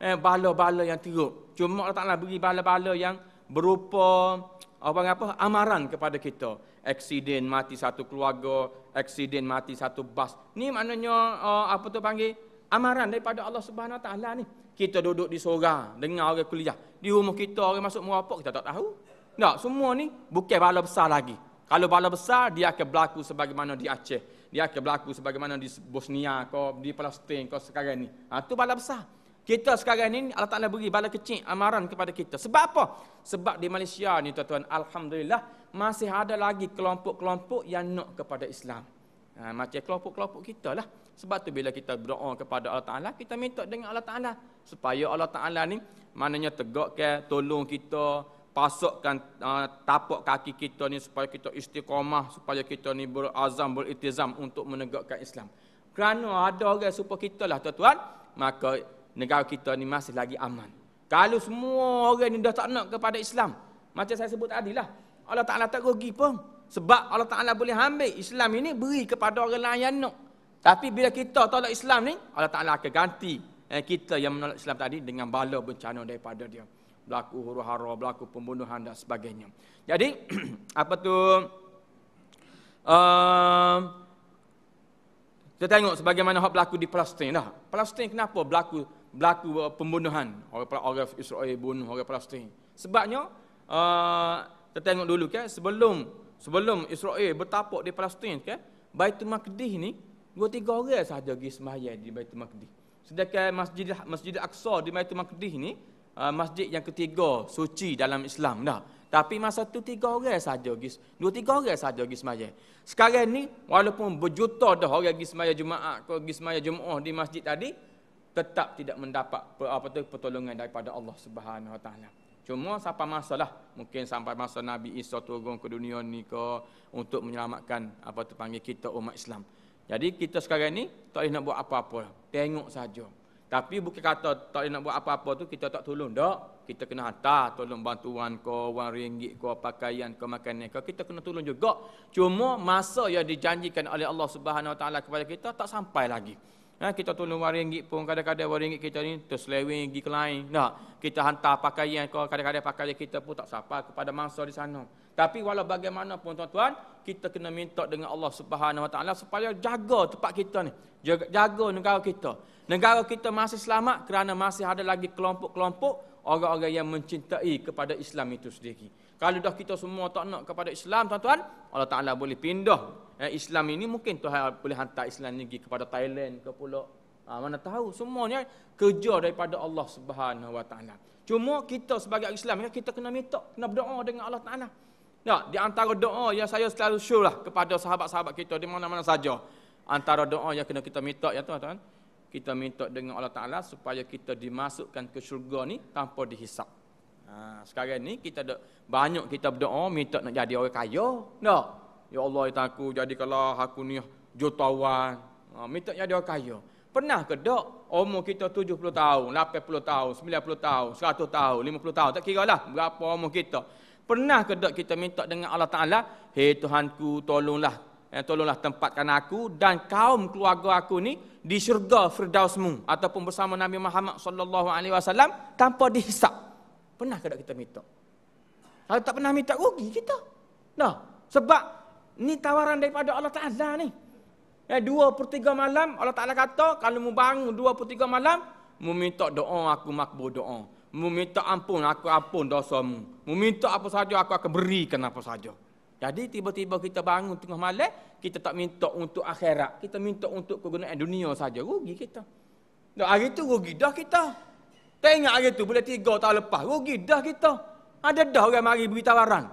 eh, bala-bala yang teruk. Cuma Allah Ta'ala beri bala-bala yang berupa apa, apa amaran kepada kita. Aksiden mati satu keluarga, aksiden mati satu bas. Ni maknanya uh, apa tu panggil? Amaran daripada Allah Subhanahu taala ni. Kita duduk di surga dengar orang kuliah. Di rumah kita orang masuk merapak kita tak tahu. Tak, semua ni bukan bala besar lagi. Kalau bala besar dia akan berlaku sebagaimana di Aceh. Dia akan berlaku sebagaimana di Bosnia kau di Palestin kau sekarang ni. Ha, tu bala besar. Kita sekarang ni Allah Ta'ala beri bala kecil amaran kepada kita. Sebab apa? Sebab di Malaysia ni tuan-tuan, Alhamdulillah, masih ada lagi kelompok-kelompok yang nak kepada Islam. Ha, macam kelompok-kelompok kita lah. Sebab tu bila kita berdoa kepada Allah Ta'ala, kita minta dengan Allah Ta'ala. Supaya Allah Ta'ala ni, maknanya tegakkan, tolong kita, pasukkan uh, tapak kaki kita ni supaya kita istiqamah, supaya kita ni berazam, beritizam untuk menegakkan Islam. Kerana ada orang serupa kita lah tuan-tuan, maka negara kita ni masih lagi aman. Kalau semua orang ni dah tak nak kepada Islam, macam saya sebut tadi lah, Allah Ta'ala tak rugi pun. Sebab Allah Ta'ala boleh ambil Islam ini beri kepada orang lain yang nak. Tapi bila kita tolak Islam ni, Allah Ta'ala akan ganti eh, kita yang menolak Islam tadi dengan bala bencana daripada dia. Berlaku huru hara, berlaku pembunuhan dan sebagainya. Jadi, [CLEARS THROAT] apa tu? Uh, kita tengok sebagaimana hak berlaku di Palestin dah. Palestin kenapa berlaku berlaku pembunuhan orang orang Israel bunuh orang Palestin? Sebabnya ehm, kita tengok dulu kan sebelum sebelum Israel bertapak di Palestin kan, Baitul Maqdis ni dua tiga orang sahaja pergi sembahyang di Baitul Maqdis. Sedangkan Masjid Masjid Al-Aqsa di Baitul Maqdis ni uh, masjid yang ketiga suci dalam Islam dah. Tapi masa tu tiga orang saja gis, dua tiga orang saja gis maya. Sekarang ni walaupun berjuta dah orang gis maya Jumaat ke gis maya Jumaah di masjid tadi tetap tidak mendapat apa tu pertolongan daripada Allah Subhanahu Wa Taala. Cuma siapa masalah mungkin sampai masa Nabi Isa turun ke dunia ni ke untuk menyelamatkan apa tu panggil kita umat Islam. Jadi kita sekarang ni tak boleh nak buat apa-apa. Tengok saja. Tapi bukan kata tak boleh nak buat apa-apa tu kita tak tolong. Tak. Kita kena hantar tolong bantuan ke, wang ringgit ke, pakaian ke, makanan ke. Kita kena tolong juga. Cuma masa yang dijanjikan oleh Allah Subhanahu kepada kita tak sampai lagi. Nah kita tolong wang ringgit pun kadang-kadang wang ringgit kita ni terus lewing pergi ke lain. Nah, kita hantar pakaian kau kadang-kadang pakaian kita pun tak sampai kepada mangsa di sana. Tapi walau bagaimanapun tuan-tuan, kita kena minta dengan Allah Subhanahu Wa Taala supaya jaga tempat kita ni. Jaga, jaga negara kita. Negara kita masih selamat kerana masih ada lagi kelompok-kelompok orang-orang yang mencintai kepada Islam itu sendiri. Kalau dah kita semua tak nak kepada Islam tuan-tuan, Allah Taala boleh pindah eh, Islam ini mungkin Tuhan boleh hantar Islam ini kepada Thailand ke Pulau Ha, mana tahu semuanya kerja daripada Allah Subhanahu Wa Taala. Cuma kita sebagai Islam ya, kita kena minta, kena berdoa dengan Allah Taala. Ya, di antara doa yang saya selalu syurlah kepada sahabat-sahabat kita di mana-mana saja. Antara doa yang kena kita minta ya tuan-tuan. Kita minta dengan Allah Taala supaya kita dimasukkan ke syurga ni tanpa dihisap. Ha, sekarang ni kita dah banyak kita berdoa minta nak jadi orang kaya. Tak. Ya Allah itu aku jadikanlah aku ni jutawan. Ha, minta yang dia kaya. Pernah ke dak umur kita 70 tahun, 80 tahun, 90 tahun, 100 tahun, 50 tahun, tak kira lah berapa umur kita. Pernah ke dak kita minta dengan Allah Ta'ala, Hei Tuhanku tolonglah, eh, tolonglah tempatkan aku dan kaum keluarga aku ni di syurga firdausmu ataupun bersama Nabi Muhammad SAW tanpa dihisap. Pernah ke dak kita minta? Kalau tak pernah minta rugi kita. Dah. Sebab Ni tawaran daripada Allah Ta'ala ni. Ya, dua per tiga malam, Allah Ta'ala kata, kalau mu bangun dua per tiga malam, mu minta doa, aku makbul doa. Mu minta ampun, aku ampun dosamu. Mu minta apa saja, aku akan berikan apa saja. Jadi tiba-tiba kita bangun tengah malam, kita tak minta untuk akhirat. Kita minta untuk kegunaan dunia saja. Rugi kita. Dan hari itu rugi dah kita. Tak ingat hari itu, bila tiga tahun lepas, rugi dah kita. Ada dah orang mari beri tawaran.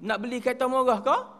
Nak beli kereta murah kau?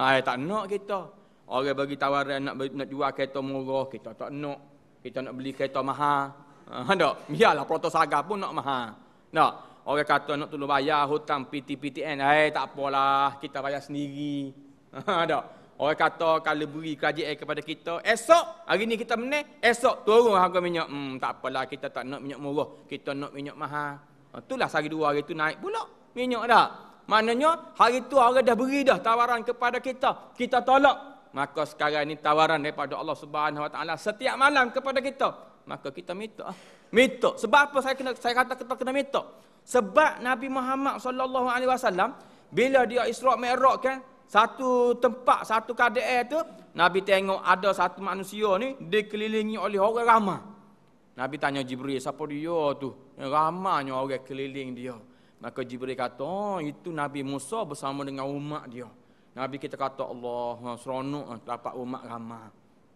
Ha, tak nak kita. Orang bagi tawaran nak, nak jual kereta murah, kita tak nak. Kita nak beli kereta mahal. Ha, tak? Biarlah protos harga pun nak mahal. Tak? Orang kata nak tolong bayar hutang PTPTN, ptn tak apalah. Kita bayar sendiri. Ha, tak? Orang kata kalau beri kerajaan kepada kita, esok, hari ni kita menang, esok turun harga minyak. Hmm, tak apalah, kita tak nak minyak murah. Kita nak minyak mahal. Ha, itulah sehari dua hari tu naik pula. Minyak tak? Maknanya hari itu Allah dah beri dah tawaran kepada kita. Kita tolak. Maka sekarang ini tawaran daripada Allah Subhanahu Wa Taala setiap malam kepada kita. Maka kita minta. Minta. Sebab apa saya kena saya kata kita kena minta? Sebab Nabi Muhammad sallallahu alaihi wasallam bila dia Isra Mikraj kan satu tempat satu keadaan tu Nabi tengok ada satu manusia ni dikelilingi oleh orang ramai. Nabi tanya Jibril siapa dia tu? Ramanya orang keliling dia. Maka Jibril kata, oh, itu Nabi Musa bersama dengan umat dia. Nabi kita kata, Allah ha, seronok ha, dapat umat ramah.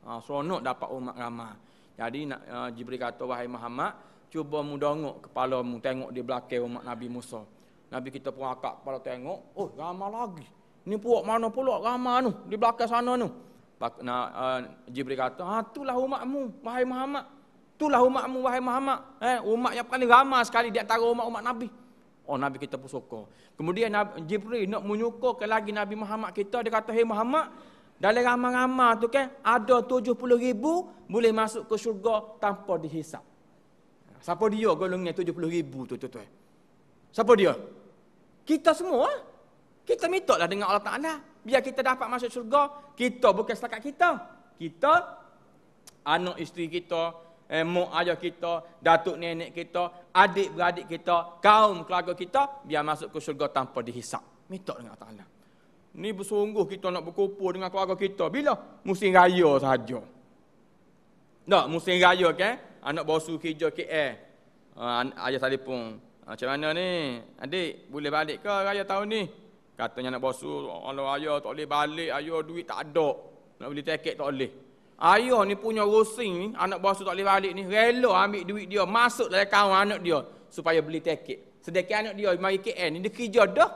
Ha, seronok dapat umat ramah. Jadi Jibril kata, wahai Muhammad, cuba mu kepala mu tengok di belakang umat Nabi Musa. Nabi kita pun akak kepala tengok, oh ramah lagi. Ini puak mana pulak ramah tu, di belakang sana tu. Nah, uh, Jibril kata, ah, itulah umatmu, wahai Muhammad. Itulah umatmu, wahai Muhammad. Eh, umat yang paling ramah sekali dia antara umat-umat Nabi. Oh Nabi kita pun suka. Kemudian Nabi Jibril nak menyukakan lagi Nabi Muhammad kita. Dia kata, hey Muhammad, dalam ramah-ramah tu kan, ada 70 ribu boleh masuk ke syurga tanpa dihisap. Siapa dia golongnya 70 ribu tu tu tu? Eh? Siapa dia? Kita semua. Kita minta lah dengan Allah Ta'ala. Biar kita dapat masuk syurga, kita bukan setakat kita. Kita, anak isteri kita, eh, mak ayah kita, datuk nenek kita, adik beradik kita, kaum keluarga kita, biar masuk ke syurga tanpa dihisap. Minta dengan Allah Ta'ala. Ini bersungguh kita nak berkumpul dengan keluarga kita. Bila? Musim raya saja. Tak, musim raya kan? Anak bosu kerja KL. Uh, ah, ayah tadi pun. Ah, macam mana ni? Adik, boleh balik ke raya tahun ni? Katanya nak bosu, allah ayah tak boleh balik, ayah duit tak ada. Nak beli tiket tak boleh. Ayah ni punya rosing ni, anak bahasa tak boleh balik ni, rela ambil duit dia, masuk dalam kawan anak dia, supaya beli tiket. Sedekat anak dia, mari KN ni, dia kerja dah.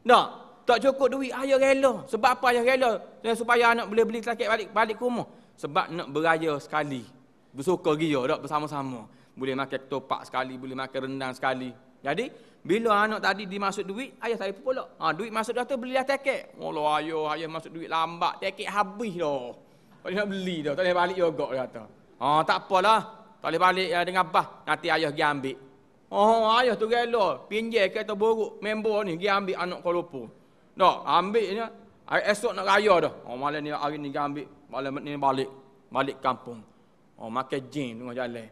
Tak, tak cukup duit, ayah rela. Sebab apa ayah rela? Supaya anak boleh beli tiket balik, balik ke rumah. Sebab nak beraya sekali. Bersuka dia, tak bersama-sama. Boleh makan ketopak sekali, boleh makan rendang sekali. Jadi, bila anak tadi dimasuk duit, ayah tadi pun pula. Ha, duit masuk dah tu, belilah tiket. Walau ayah, ayah masuk duit lambat, tiket habis dah. Tak nak beli dah. Tak boleh balik juga kata. Oh, tak apalah. Tak boleh balik ya, dengan abah. Nanti ayah pergi ambil. Oh, ayah tu gelo. Pinjai kereta buruk. Member ni pergi ambil anak kolopo. Tak, ambil ni. Hari esok nak raya dah. Oh, malam ni hari ni pergi ambil. Malam ni balik. Balik kampung. Oh, makan jin tengah jalan.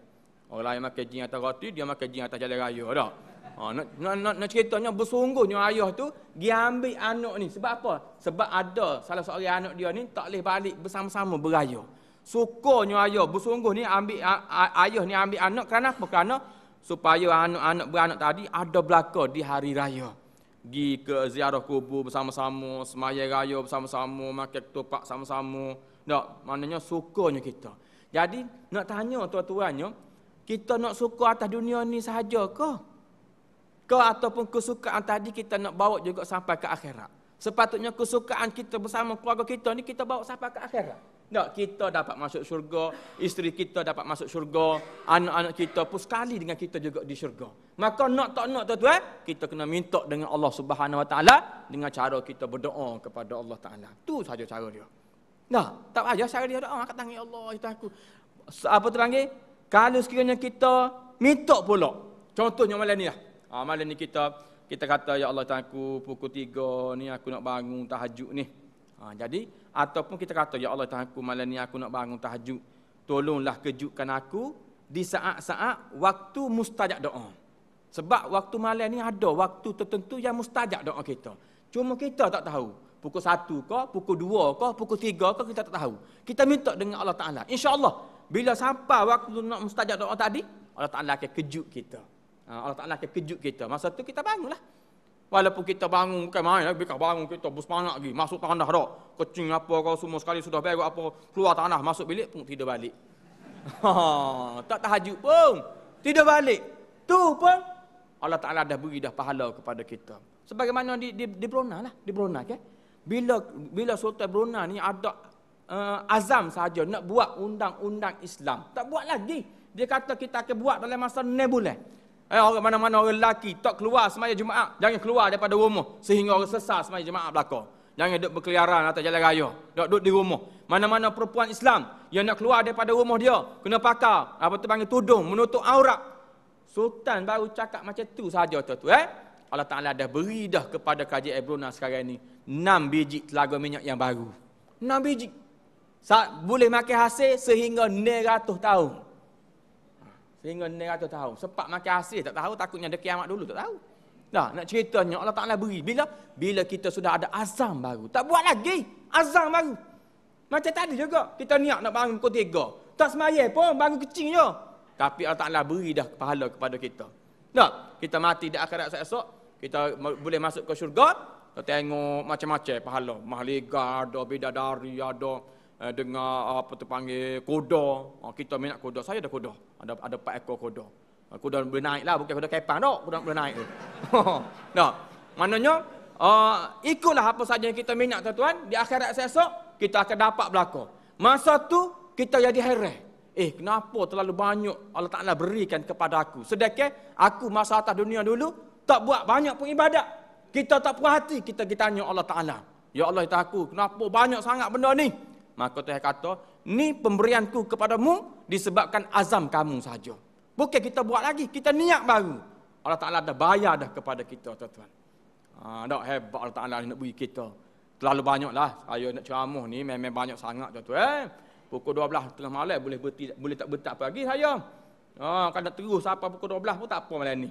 Orang lain makan jin atas roti, dia makan jin atas jalan raya. Tak? Ha, nak, nak, nak, nak ceritanya bersungguhnya ayah tu dia ambil anak ni. Sebab apa? Sebab ada salah seorang anak dia ni tak boleh balik bersama-sama beraya. Sukanya ayah bersungguh ni ambil a, ayah ni ambil anak kerana apa? Kerana supaya anak-anak beranak tadi ada belaka di hari raya. Gi ke ziarah kubur bersama-sama, semaya raya bersama-sama, makan ketupat sama-sama. Tak, maknanya sukanya kita. Jadi nak tanya tuan-tuannya, kita nak suka atas dunia ni sahaja kah? ke ataupun kesukaan tadi kita nak bawa juga sampai ke akhirat. Sepatutnya kesukaan kita bersama keluarga kita ni kita bawa sampai ke akhirat. Tak, kita dapat masuk syurga, isteri kita dapat masuk syurga, anak-anak kita pun sekali dengan kita juga di syurga. Maka nak tak nak tuan-tuan, eh, kita kena minta dengan Allah Subhanahu Wa Taala dengan cara kita berdoa kepada Allah Taala. Tu saja cara dia. Nah, tak aja saya dia doa angkat tangan ya Allah itu ya aku. Apa terpanggil? Kalau sekiranya kita minta pula. Contohnya malam ni lah. Ha, malam ni kita kita kata ya Allah aku pukul 3 ni aku nak bangun tahajud ni. Ha, jadi ataupun kita kata ya Allah aku malam ni aku nak bangun tahajud. Tolonglah kejutkan aku di saat-saat waktu mustajab doa. Sebab waktu malam ni ada waktu tertentu yang mustajab doa kita. Cuma kita tak tahu. Pukul 1 ke, pukul 2 ke, pukul 3 ke kita tak tahu. Kita minta dengan Allah Ta'ala. InsyaAllah. Bila sampai waktu nak mustajab doa tadi, Allah Ta'ala akan kejut kita. Ha, Allah Ta'ala akan kejut kita. Masa tu kita bangun lah. Walaupun kita bangun bukan main lah. Bukan bangun kita bersemangat lagi. Masuk tanah dah. Kecing apa kau semua sekali sudah berat apa. Keluar tanah masuk bilik pun tidur balik. Ha, tak tahajud pun. Tidur balik. Tu pun Allah Ta'ala dah beri dah pahala kepada kita. Sebagaimana di, di, di Brunei lah. Di Brunei kan. Bila, bila suatu Brunei ni ada uh, azam saja nak buat undang-undang Islam. Tak buat lagi. Dia kata kita akan buat dalam masa 6 bulan. Eh, orang mana-mana orang lelaki tak keluar semaya Jumaat, jangan keluar daripada rumah sehingga orang sesat semaya Jumaat belaka. Jangan duduk berkeliaran atau jalan raya. Duduk, duduk di rumah. Mana-mana perempuan Islam yang nak keluar daripada rumah dia, kena pakar, apa tu panggil tudung, menutup aurat. Sultan baru cakap macam tu saja tu, eh. Allah Ta'ala dah beri dah kepada Kaji Ebruna sekarang ni, 6 biji telaga minyak yang baru. 6 biji. Sa- boleh makan hasil sehingga 900 tahun. Sehingga 900 tahun. Sepat makan hasil tak tahu takutnya ada kiamat dulu tak tahu. Nah, nak ceritanya Allah Taala beri. Bila bila kita sudah ada azam baru. Tak buat lagi. Azam baru. Macam tadi juga kita niat nak bangun pukul 3. Tak semaya pun bangun kecil je. Tapi Allah Taala beri dah pahala kepada kita. Nah, kita mati di akhirat esok, kita boleh masuk ke syurga. Kita tengok macam-macam pahala. Mahligar, ada bidadari, ada eh, dengar apa terpanggil kuda. Oh, ah, kita minat kuda. Saya ada kuda. Ada ada empat ekor kuda. Ah, kuda boleh naik lah. Bukan kuda kepang tak. Kuda boleh naik tu. [LAUGHS] nah, maknanya, uh, ikutlah apa saja yang kita minat tuan-tuan. Di akhirat esok kita akan dapat berlaku. Masa tu, kita jadi heran. Eh, kenapa terlalu banyak Allah Ta'ala berikan kepada aku. Sedekah, aku masa atas dunia dulu, tak buat banyak pun ibadat. Kita tak puas hati, kita tanya Allah Ta'ala. Ya Allah, kita aku, kenapa banyak sangat benda ni? Maka Tuhan kata, ni pemberianku kepadamu disebabkan azam kamu saja. Bukan kita buat lagi, kita niat baru. Allah Ta'ala dah bayar dah kepada kita, tuan-tuan. Ha, hebat Allah Ta'ala nak beri kita. Terlalu banyak lah. saya nak ceramah ni memang banyak sangat, tuan-tuan. Eh. Pukul 12 tengah malam boleh berti, boleh tak betah pagi saya. Ha, kan nak terus sampai pukul 12 pun tak apa malam ni.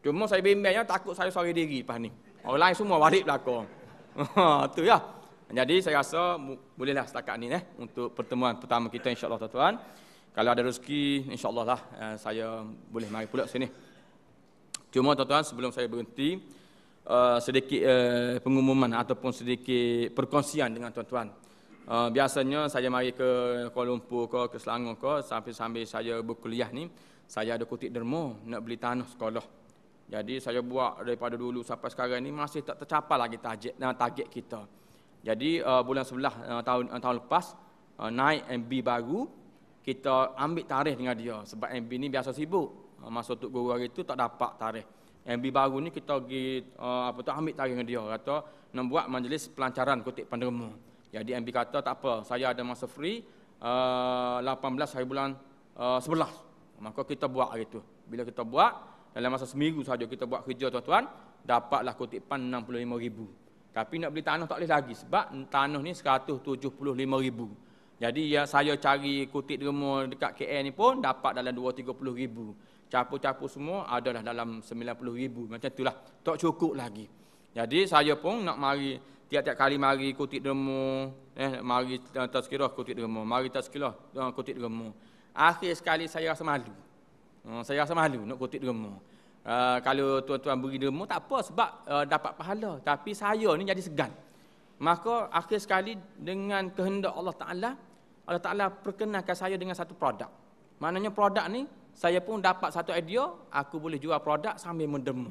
Cuma saya bimbangnya takut saya sorry diri lepas ni. Orang lain semua balik belakang. [LAUGHS] Ha, ya. Lah. Jadi saya rasa bolehlah setakat ini eh, untuk pertemuan pertama kita insyaAllah tuan-tuan. Kalau ada rezeki insyaAllah lah eh, saya boleh mari pulak sini. Cuma tuan-tuan sebelum saya berhenti, uh, sedikit uh, pengumuman ataupun sedikit perkongsian dengan tuan-tuan. Uh, biasanya saya mari ke Kuala Lumpur ke, ke Selangor ke sampai sambil saya berkuliah ni saya ada kutip derma nak beli tanah sekolah. Jadi saya buat daripada dulu sampai sekarang ni masih tak tercapai lagi target, target kita. Jadi uh, bulan sebelah uh, tahun uh, tahun lepas uh, naik MB baru kita ambil tarikh dengan dia sebab MB ni biasa sibuk. Uh, masa tu guru hari tu tak dapat tarikh. MB baru ni kita pergi uh, apa tu ambil tarikh dengan dia kata nak buat majlis pelancaran kutip penderma. Jadi MB kata tak apa, saya ada masa free uh, 18 hari bulan uh, 11. Maka kita buat hari tu. Bila kita buat dalam masa seminggu saja kita buat kerja tuan-tuan dapatlah kutipan 65000. Tapi nak beli tanah tak boleh lagi. Sebab tanah ni rm ribu. Jadi ya, saya cari kutip derma dekat KL ni pun dapat dalam rm ribu. Capu-capu semua adalah dalam rm ribu. Macam itulah. Tak cukup lagi. Jadi saya pun nak mari tiap-tiap kali mari kutip derma. Eh, mari tazkirah kutip derma. Mari tazkirah eh, kutip derma. Akhir sekali saya rasa malu. Hmm, saya rasa malu nak kutip derma. Uh, kalau tuan-tuan beri derma tak apa sebab uh, dapat pahala tapi saya ni jadi segan maka akhir sekali dengan kehendak Allah Taala Allah Taala perkenankan saya dengan satu produk maknanya produk ni saya pun dapat satu idea aku boleh jual produk sambil menderma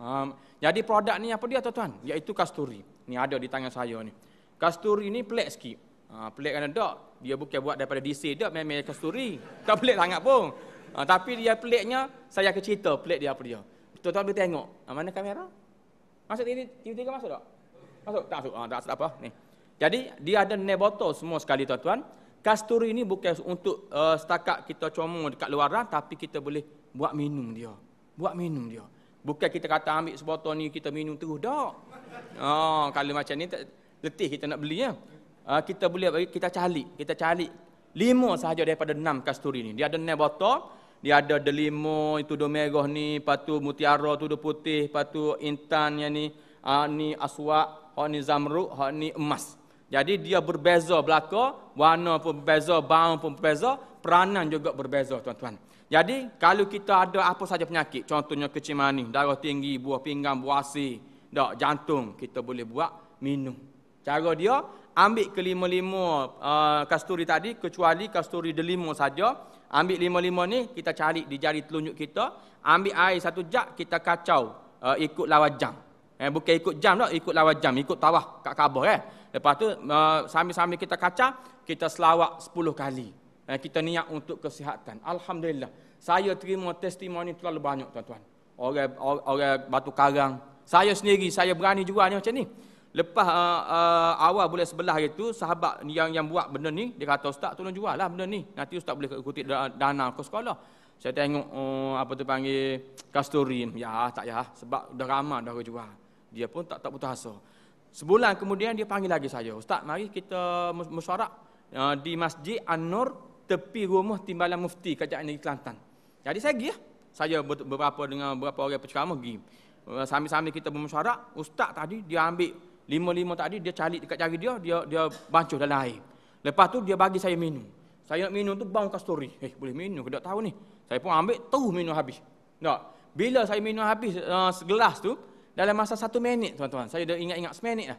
ah, um, jadi produk ni apa dia tuan-tuan iaitu kasturi ni ada di tangan saya ni kasturi ni pelik sikit uh, pelik kan dak dia bukan buat daripada DC dak memang kasturi tak pelik sangat pun Ha, tapi dia peliknya, saya akan cerita pelik dia apa dia. Tuan-tuan boleh tengok. Ha, mana kamera? Masuk TV, TV3 masuk tak? Masuk? Tak masuk. Ha, tak masuk apa. Ni. Jadi, dia ada nail botol semua sekali tuan-tuan. Kasturi ini bukan untuk uh, setakat kita comong dekat luaran, tapi kita boleh buat minum dia. Buat minum dia. Bukan kita kata ambil sebotol ni kita minum terus. Tak. Oh, ha, kalau macam ni letih kita nak belinya. ya. Ha, kita boleh kita calik, kita calik lima sahaja daripada enam kasturi ni. Dia ada enam botol dia ada delimo itu do merah ni patu mutiara tu do putih patu intan yang ni uh, ni aswa hak ni zamru hak ni emas jadi dia berbeza belaka warna pun berbeza bau pun berbeza peranan juga berbeza tuan-tuan jadi kalau kita ada apa saja penyakit contohnya kecil manis darah tinggi buah pinggang buah asi dak jantung kita boleh buat minum cara dia ambil kelima-lima uh, kasturi tadi kecuali kasturi delima saja Ambil lima-lima ni, kita cari di jari telunjuk kita. Ambil air satu jak, kita kacau uh, ikut lawa jam. Eh, bukan ikut jam tak, ikut lawa jam. Ikut tawah kat kabah. Eh. Lepas tu, uh, sambil-sambil kita kacau, kita selawak sepuluh kali. Eh, kita niat untuk kesihatan. Alhamdulillah. Saya terima testimoni terlalu banyak, tuan-tuan. Orang, orang, orang batu karang. Saya sendiri, saya berani jual ni macam ni. Lepas uh, uh, awal bulan sebelah itu, sahabat yang yang buat benda ni, dia kata, Ustaz tolong jual lah benda ni. Nanti Ustaz boleh ikuti dana ke sekolah. Saya tengok, uh, apa tu panggil, kasturin. Ya, tak ya. Sebab dah ramai dah jual. Dia pun tak tak putus asa. Sebulan kemudian dia panggil lagi saya. Ustaz, mari kita mesyuarat uh, ah, di Masjid An-Nur tepi rumah Timbalan Mufti Kajian Negeri Kelantan. Jadi saya pergi ya. Saya beberapa dengan beberapa orang peceramah pergi. Sambil-sambil kita bermesyuarat, ustaz tadi dia ambil lima-lima tadi dia cari dekat jari dia, dia dia bancuh dalam air. Lepas tu dia bagi saya minum. Saya nak minum tu bau kasturi. Eh boleh minum ke tak tahu ni. Saya pun ambil terus minum habis. Tak. Bila saya minum habis uh, segelas tu dalam masa satu minit tuan-tuan. Saya dah ingat-ingat seminit lah.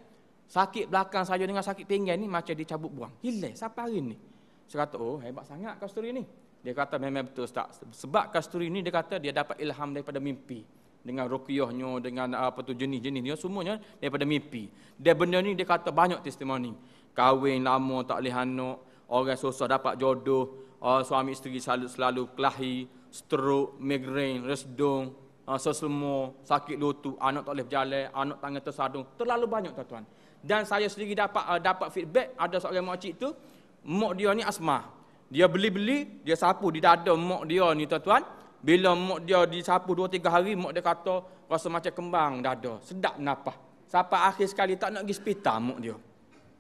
Sakit belakang saya dengan sakit pinggan ni macam dicabut buang. Hilang siapa hari ni. Saya kata oh hebat sangat kasturi ni. Dia kata memang betul tak. Sebab kasturi ni dia kata dia dapat ilham daripada mimpi dengan rukiyahnya, dengan ah, apa tu jenis-jenis dia semuanya daripada mimpi. Dia benda ni dia kata banyak testimoni. Kawin lama tak leh anak, orang susah dapat jodoh, uh, suami isteri selalu, selalu kelahi, strok, migrain, resdung, uh, ah, sesemua, sakit lutut, anak tak boleh berjalan, anak tangan tersadung. Terlalu banyak tuan-tuan. Dan saya sendiri dapat uh, dapat feedback ada seorang makcik tu, mak dia ni asma. Dia beli-beli, dia sapu di dada mak dia ni tuan-tuan. Bila mak dia disapu dua tiga hari, mak dia kata rasa macam kembang dada. Sedap napah. Sampai akhir sekali tak nak pergi sepita mak dia.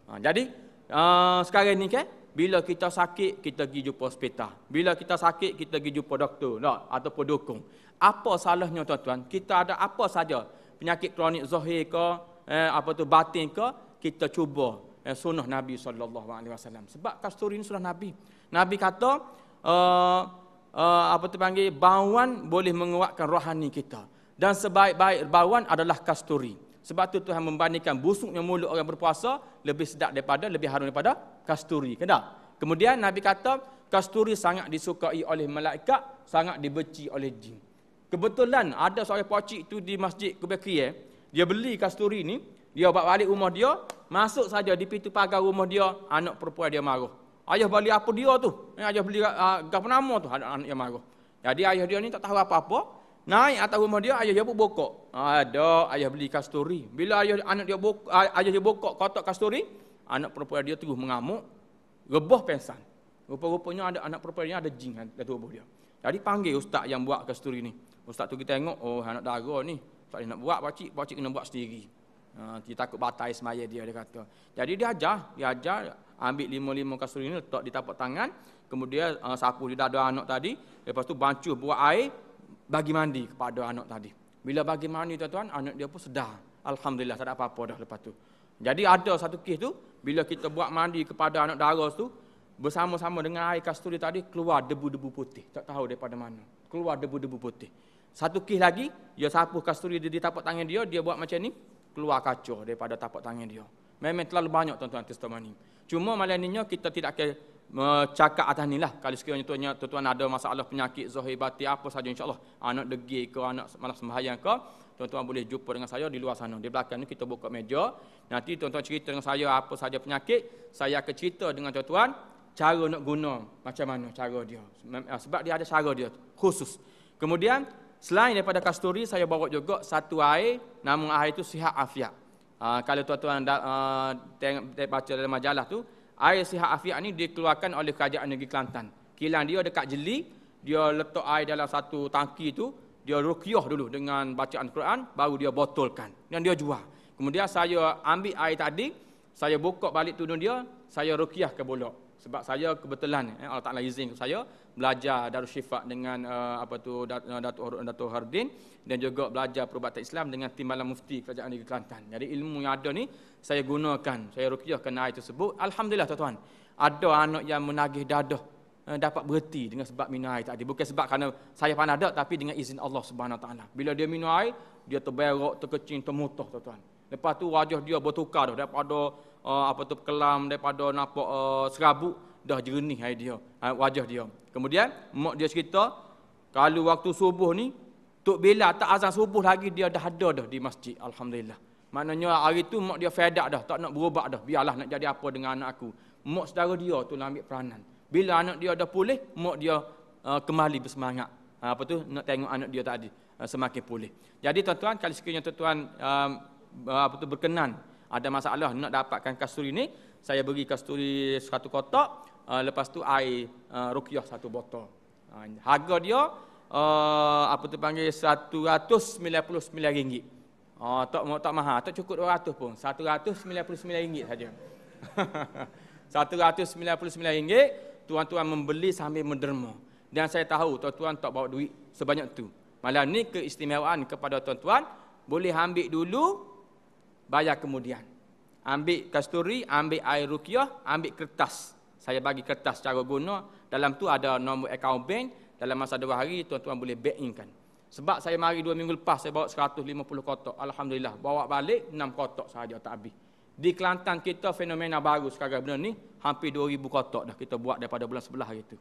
Ha, jadi, uh, sekarang ni kan, bila kita sakit, kita pergi jumpa sepita. Bila kita sakit, kita pergi jumpa doktor tak? ataupun dukun. Apa salahnya tuan-tuan? Kita ada apa saja? Penyakit kronik zahir ke, eh, apa tu batin ke, kita cuba eh, sunnah Nabi SAW. Sebab kasturin sunnah Nabi. Nabi kata, uh, uh, apa panggil bauan boleh menguatkan rohani kita dan sebaik-baik bauan adalah kasturi sebab tu Tuhan membandingkan busuknya mulut orang berpuasa lebih sedap daripada lebih harum daripada kasturi kena kemudian nabi kata kasturi sangat disukai oleh malaikat sangat dibenci oleh jin kebetulan ada seorang pakcik tu di masjid Kubekri eh? dia beli kasturi ni dia bawa balik rumah dia masuk saja di pintu pagar rumah dia anak perempuan dia marah Ayah beli apa dia tu? Eh, ayah beli uh, nama tu anak yang marah. Jadi ayah dia ni tak tahu apa-apa. Naik atas rumah dia, ayah dia pun bokok. Ada, ayah beli kasturi. Bila ayah anak dia bok, ah, ayah dia bokok kotak kasturi, anak perempuan dia terus mengamuk, rebah pensan. Rupa-rupanya ada anak perempuan dia ada jin kat tubuh dia. Jadi panggil ustaz yang buat kasturi ni. Ustaz tu kita tengok, oh anak dara ni. Tak nak buat, pakcik. Pakcik kena buat sendiri. Ha, dia takut batai semaya dia dia kata. Jadi dia ajar, dia ajar ambil lima-lima kasturi ini, letak di tapak tangan, kemudian uh, sapu di dada anak tadi, lepas tu bancuh buat air bagi mandi kepada anak tadi. Bila bagi mandi tuan-tuan, anak dia pun sedar. Alhamdulillah tak ada apa-apa dah lepas tu. Jadi ada satu kes tu bila kita buat mandi kepada anak dara tu bersama-sama dengan air kasturi tadi keluar debu-debu putih. Tak tahu daripada mana. Keluar debu-debu putih. Satu kes lagi, dia sapu kasturi di tapak tangan dia, dia buat macam ni keluar kacau daripada tapak tangan dia. Memang terlalu banyak tuan-tuan testimoni. Cuma malam kita tidak akan mencakap eh, atas ni lah. Kalau sekiranya tuan-tuan, ada masalah penyakit zahir batin apa saja insyaAllah. Anak degi, ke, anak malas sembahyang ke, tuan-tuan boleh jumpa dengan saya di luar sana. Di belakang ni kita buka meja. Nanti tuan-tuan cerita dengan saya apa saja penyakit, saya akan cerita dengan tuan-tuan cara nak guna macam mana cara dia. Eh, sebab dia ada cara dia khusus. Kemudian Selain daripada kasturi, saya bawa juga satu air, namun air itu sihat afiat. Uh, kalau tuan-tuan uh, tengok baca dalam majalah tu, air sihat afiat ni dikeluarkan oleh Kerajaan Negeri Kelantan. Kilang dia dekat Jeli, dia letak air dalam satu tangki itu, dia rukyah dulu dengan bacaan Quran, baru dia botolkan dan dia jual. Kemudian saya ambil air tadi, saya buka balik tudung dia, saya rukyah ke bulog sebab saya kebetulan eh, Allah Taala izin saya belajar Darussyifa' dengan uh, apa tu eh, Datuk Datuk Hardin dan juga belajar perubatan Islam dengan Timbalan Mufti Kerajaan Negeri Kelantan. Jadi ilmu yang ada ni saya gunakan, saya rukyahkan air tersebut. Alhamdulillah tuan-tuan. Ada anak yang menagih dadah eh, dapat berhenti dengan sebab minum air tadi. Bukan sebab kerana saya panas dak tapi dengan izin Allah Subhanahu Wa Taala. Bila dia minum air, dia terberak, terkecing, termutah tuan-tuan. Lepas tu wajah dia bertukar dah daripada uh, apa tu kelam daripada nampak uh, eh, serabut dah jernih hai dia hai, wajah dia kemudian mak dia cerita kalau waktu subuh ni tok bila tak azan subuh lagi dia dah ada dah di masjid alhamdulillah maknanya hari tu mak dia fedak dah tak nak berubah dah biarlah nak jadi apa dengan anak aku mak saudara dia tu nak lah ambil peranan bila anak dia dah pulih mak dia uh, kembali bersemangat ha, apa tu nak tengok anak dia tadi uh, semakin pulih jadi tuan-tuan kali sekiranya tuan-tuan uh, apa tu berkenan ada masalah nak dapatkan kasturi ni, saya beri kasturi satu kotak, uh, lepas tu air uh, rukiah satu botol. Uh, harga dia apa tu panggil 199 ringgit. Oh, tak tak mahal, tak cukup 200 pun. 199 ringgit saja. 199 [LAUGHS] ringgit, tuan-tuan membeli sambil menderma. Dan saya tahu tuan-tuan tak bawa duit sebanyak tu. Malam ni keistimewaan kepada tuan-tuan, boleh ambil dulu bayar kemudian. Ambil kasturi, ambil air rukiah, ambil kertas. Saya bagi kertas cara guna. Dalam tu ada nombor account bank. Dalam masa dua hari, tuan-tuan boleh back in kan. Sebab saya mari dua minggu lepas, saya bawa 150 kotak. Alhamdulillah, bawa balik 6 kotak sahaja tak habis. Di Kelantan kita fenomena baru sekarang benda ni, hampir 2,000 kotak dah kita buat daripada bulan sebelah hari tu.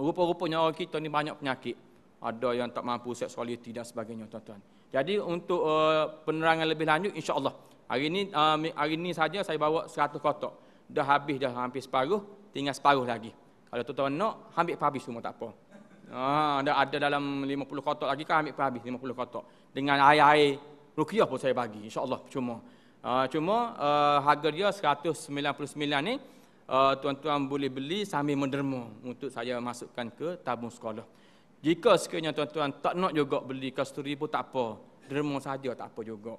Rupa-rupanya orang kita ni banyak penyakit. Ada yang tak mampu seksualiti dan sebagainya, tuan-tuan. Jadi untuk uh, penerangan lebih lanjut, insyaAllah. Hari ni uh, hari ni saja saya bawa 100 kotak. Dah habis dah hampir separuh, tinggal separuh lagi. Kalau tuan-tuan nak, ambil habis semua tak apa. Ah, ada ada dalam 50 kotak lagi kan ambil habis 50 kotak. Dengan air-air rukiah pun saya bagi insya-Allah ah, cuma. Uh, ah, cuma uh, harga dia 199 ni uh, tuan-tuan boleh beli sambil menderma untuk saya masukkan ke tabung sekolah. Jika sekiranya tuan-tuan tak nak juga beli kasturi pun tak apa. Derma saja tak apa juga.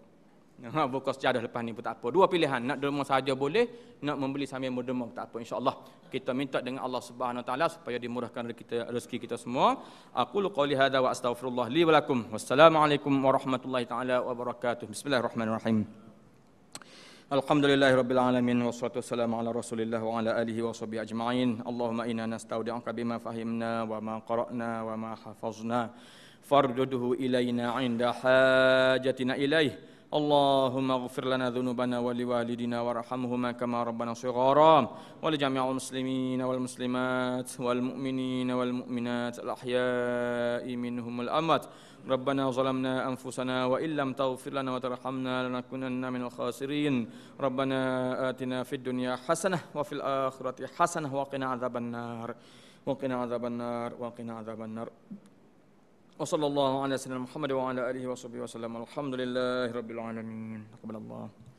Buka ha, sejarah lepas ni pun tak apa. Dua pilihan. Nak derma saja boleh. Nak membeli sambil berderma pun tak apa. Insya Allah Kita minta dengan Allah Subhanahu Wa Taala supaya dimurahkan kita, rezeki kita semua. Aku lu qawli hadha wa astaghfirullah li walakum. Wassalamualaikum warahmatullahi ta'ala wabarakatuh. Bismillahirrahmanirrahim. Alhamdulillahi Rabbil Alamin Wassalatu wassalamu ala Rasulillah wa ala alihi wa sahbihi ajma'in Allahumma inna nasta'udi'aka bima fahimna wa ma qara'na wa ma hafazna Farjuduhu ilayna inda hajatina ilayh اللهم اغفر لنا ذنوبنا ولوالدنا وارحمهما كما ربنا صغارا ولجميع المسلمين والمسلمات والمؤمنين والمؤمنات الأحياء منهم الأموات ربنا ظلمنا أنفسنا وإن لم تغفر لنا وترحمنا لنكونن من الخاسرين ربنا آتنا في الدنيا حسنة وفي الآخرة حسنة وقنا عذاب النار وقنا عذاب النار وقنا عذاب النار وصلى الله على سيدنا محمد وعلى اله وصحبه وسلم الحمد لله رب العالمين تقبل الله